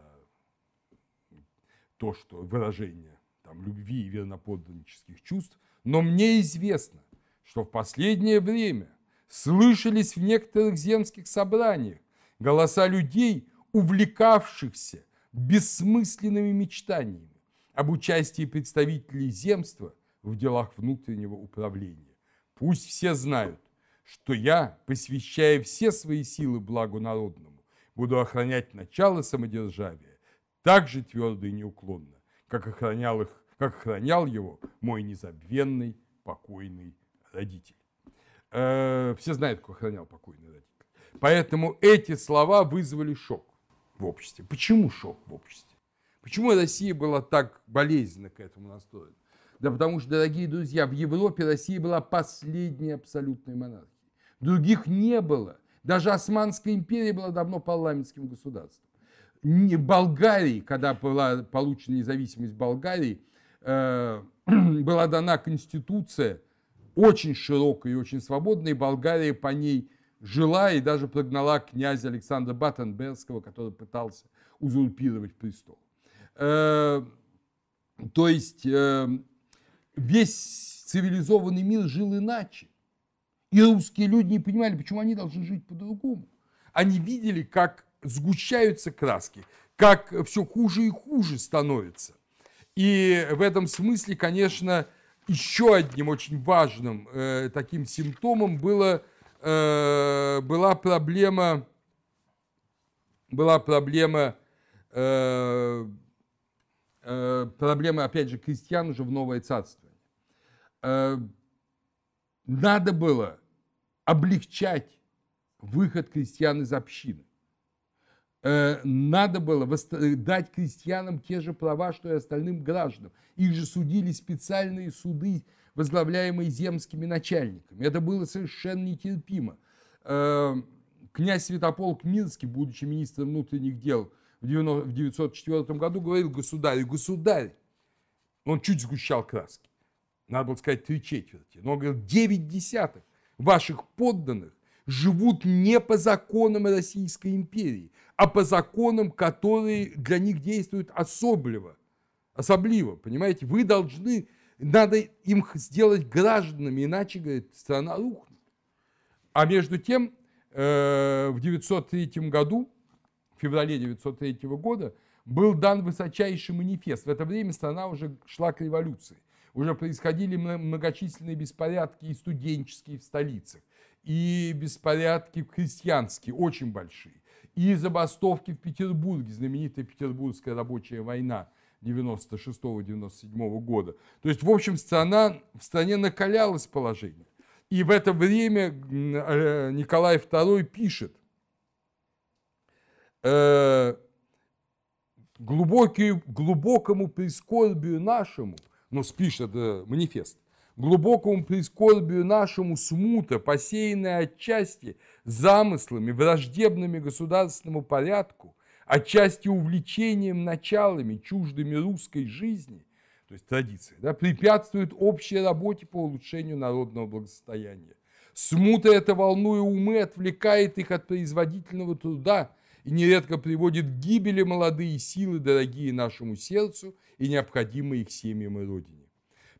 то, что выражение там, любви и верноподданнических чувств, но мне известно, что в последнее время слышались в некоторых земских собраниях голоса людей, увлекавшихся бессмысленными мечтаниями об участии представителей земства – в делах внутреннего управления. Пусть все знают, что я, посвящая все свои силы благу народному, буду охранять начало самодержавия так же твердо и неуклонно, как охранял, их, как охранял его мой незабвенный покойный родитель. Э, все знают, кто охранял покойный родитель. Поэтому эти слова вызвали шок в обществе. Почему шок в обществе? Почему Россия была так болезненно к этому настроена? Да потому что, дорогие друзья, в Европе Россия была последней абсолютной монархией. Других не было. Даже Османская империя была давно парламентским государством. не Болгарии, когда была получена независимость Болгарии, э, была дана конституция, очень широкая и очень свободная, и Болгария по ней жила и даже прогнала князя Александра Баттенбергского, который пытался узурпировать престол. Э, то есть э, весь цивилизованный мир жил иначе. И русские люди не понимали, почему они должны жить по-другому. Они видели, как сгущаются краски, как все хуже и хуже становится. И в этом смысле, конечно, еще одним очень важным э, таким симптомом было, э, была проблема, была проблема, э, э, проблема, опять же, крестьян уже в новое царство э, надо было облегчать выход крестьян из общины. Э, надо было э, дать крестьянам те же права, что и остальным гражданам. Их же судили специальные суды, возглавляемые земскими начальниками. Это было совершенно нетерпимо. Э, князь Святополк Минский, будучи министром внутренних дел в 904 году, говорил государю, государь, он чуть сгущал краски. Надо было сказать три четверти. Но он говорил, девять десятых ваших подданных живут не по законам Российской империи, а по законам, которые для них действуют особливо. Особливо, понимаете? Вы должны, надо им сделать гражданами, иначе, говорит, страна рухнет. А между тем, э, в 903 году, в феврале 903 года, был дан высочайший манифест. В это время страна уже шла к революции уже происходили многочисленные беспорядки и студенческие в столицах, и беспорядки крестьянские, очень большие, и забастовки в Петербурге, знаменитая Петербургская рабочая война 96-97 года. То есть, в общем, страна, в стране накалялось положение. И в это время э, Николай II пишет, э, глубокий, глубокому прискорбию нашему – но ну, спишь, это э, манифест. Глубокому прискорбию нашему смута, посеянная отчасти замыслами, враждебными государственному порядку, отчасти увлечением началами, чуждыми русской жизни, то есть традиции, да, препятствует общей работе по улучшению народного благосостояния. Смута эта волнуя умы отвлекает их от производительного труда – и нередко приводит к гибели молодые силы, дорогие нашему сердцу и необходимые их семьям и родине.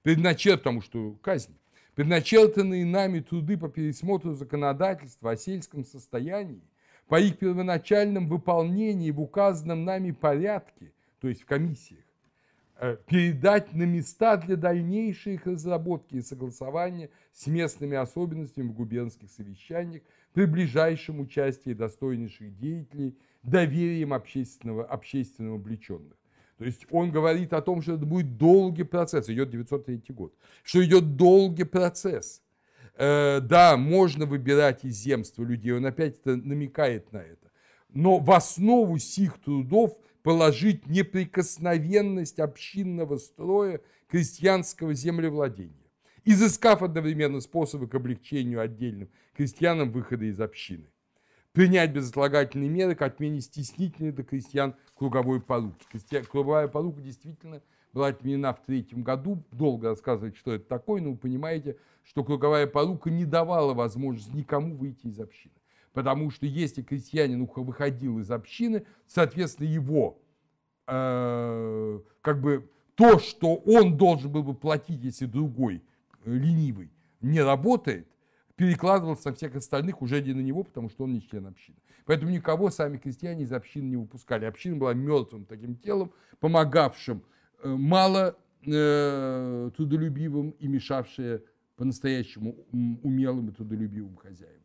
Предначер, потому что казнь, предначертанные нами труды по пересмотру законодательства о сельском состоянии, по их первоначальном выполнении в указанном нами порядке, то есть в комиссиях, э, передать на места для дальнейшей их разработки и согласования с местными особенностями в губернских совещаниях при ближайшем участии достойнейших деятелей, доверием общественного, общественного облеченных. То есть он говорит о том, что это будет долгий процесс, идет 903 год, что идет долгий процесс. Э, да, можно выбирать из земства людей, он опять это намекает на это. Но в основу сих трудов положить неприкосновенность общинного строя крестьянского землевладения изыскав одновременно способы к облегчению отдельным крестьянам выхода из общины. Принять безотлагательные меры к отмене стеснительной до крестьян круговой поруки. Круговая порука действительно была отменена в третьем году. Долго рассказывать, что это такое, но вы понимаете, что круговая порука не давала возможности никому выйти из общины. Потому что если крестьянин выходил из общины, соответственно, его э, как бы то, что он должен был бы платить, если другой ленивый, не работает, перекладывался на всех остальных уже не на него, потому что он не член общины. Поэтому никого сами крестьяне из общины не выпускали. Община была мертвым таким телом, помогавшим э, мало э, трудолюбивым и мешавшая по-настоящему умелым и трудолюбивым хозяевам.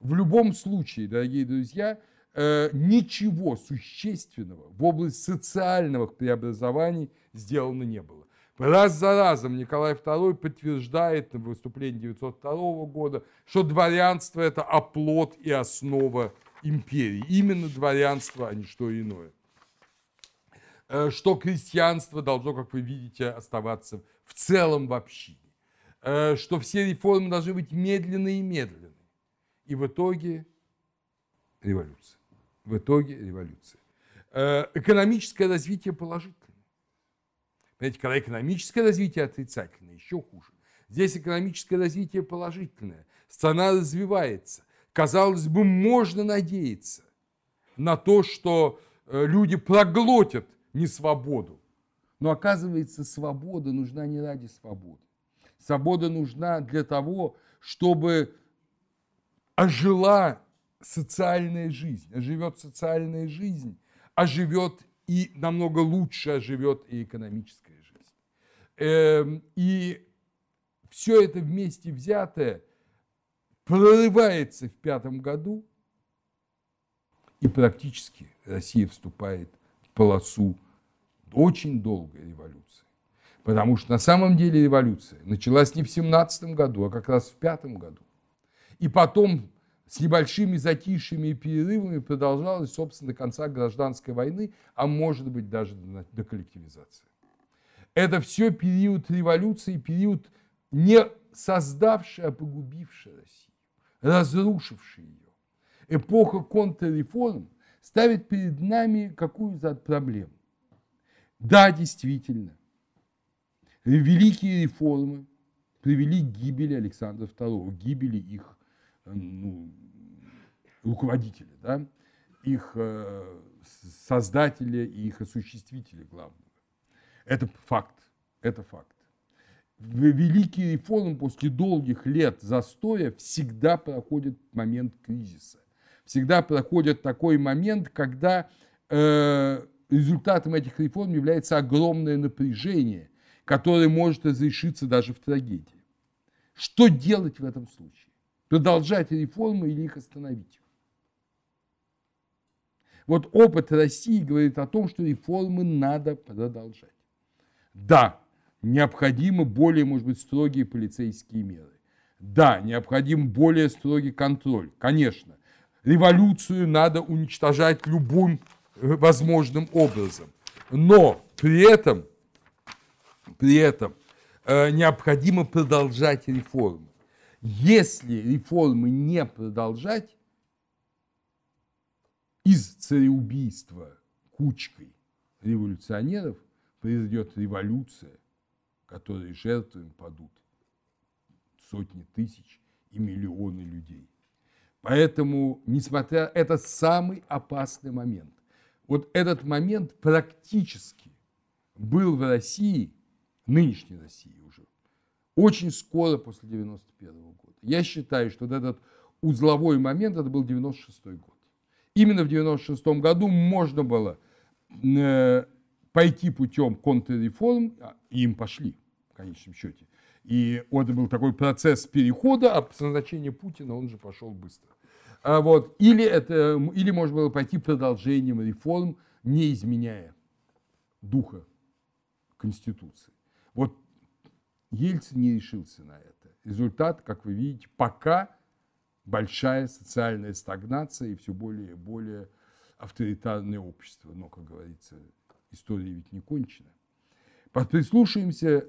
В любом случае, дорогие друзья, э, ничего существенного в области социальных преобразований сделано не было. Раз за разом Николай II подтверждает на выступлении 902 года, что дворянство – это оплот и основа империи. Именно дворянство, а не что иное. Э, что крестьянство должно, как вы видите, оставаться в целом в общине. Э, что все реформы должны быть медленные и медленные. И в итоге революция. В итоге революция. Э, экономическое развитие положительное. Понимаете, когда экономическое развитие отрицательное, еще хуже. Здесь экономическое развитие положительное. Страна развивается. Казалось бы, можно надеяться на то, что э, люди проглотят несвободу. Но оказывается, свобода нужна не ради свободы. Свобода нужна для того, чтобы ожила социальная жизнь, оживет социальная жизнь, оживет и намного лучше живет и экономическая жизнь. Эм, и все это вместе взятое прорывается в пятом году, и практически Россия вступает в полосу очень долгой революции. Потому что на самом деле революция началась не в семнадцатом году, а как раз в пятом году. И потом с небольшими затишьями и перерывами продолжалась, собственно, до конца гражданской войны, а может быть даже до коллективизации. Это все период революции, период не создавший, а погубивший Россию, разрушивший ее. Эпоха контрреформ ставит перед нами какую-то проблему. Да, действительно, великие реформы привели к гибели Александра II, к гибели их Э, ну, руководители, да, их э, создатели и их осуществители главного. Это факт, это факт. Великий форум после долгих лет застоя всегда проходит момент кризиса. Всегда проходит такой момент, когда э, результатом этих реформ является огромное напряжение, которое может разрешиться даже в трагедии. Что делать в этом случае? продолжать реформы или их остановить. Вот опыт России говорит о том, что реформы надо продолжать. Да, необходимы более, может быть, строгие полицейские меры. Да, необходим более строгий контроль, конечно. Революцию надо уничтожать любым э, возможным образом. Но при этом, при этом э, необходимо продолжать реформы. Если реформы не продолжать из цареубийства кучкой революционеров, произойдет революция, которой жертвами падут сотни тысяч и миллионы людей. Поэтому, несмотря это самый опасный момент. Вот этот момент практически был в России, нынешней России, очень скоро после 91 года. Я считаю, что вот этот узловой момент, это был 96 год. Именно в 96 году можно было э, пойти путем контрреформ, а, и им пошли в конечном счете. И это был такой процесс перехода, а с назначения Путина он же пошел быстро. А вот, или, это, или можно было пойти продолжением реформ, не изменяя духа Конституции. Вот Ельцин не решился на это. Результат, как вы видите, пока большая социальная стагнация и все более и более авторитарное общество. Но, как говорится, история ведь не кончена. Прислушаемся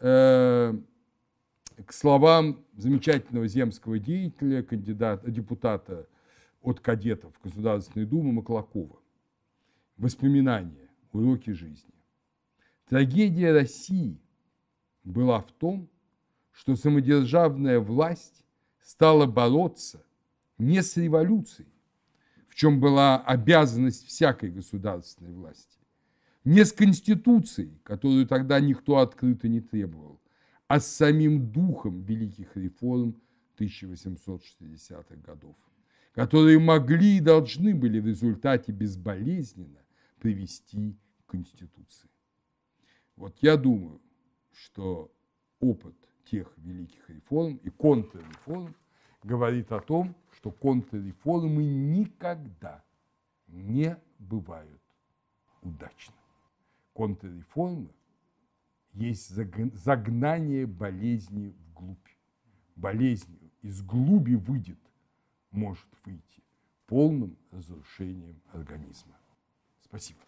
э, к словам замечательного земского деятеля, кандидата, депутата от кадетов Государственной Думы Маклакова. Воспоминания, уроки жизни. Трагедия России была в том, что самодержавная власть стала бороться не с революцией, в чем была обязанность всякой государственной власти, не с Конституцией, которую тогда никто открыто не требовал, а с самим духом великих реформ 1860-х годов, которые могли и должны были в результате безболезненно привести к Конституции. Вот я думаю, что опыт тех великих реформ и контрреформ говорит о том, что контрреформы никогда не бывают удачны. Контрреформы есть загнание болезни вглубь. Болезнь из глуби выйдет, может выйти полным разрушением организма. Спасибо.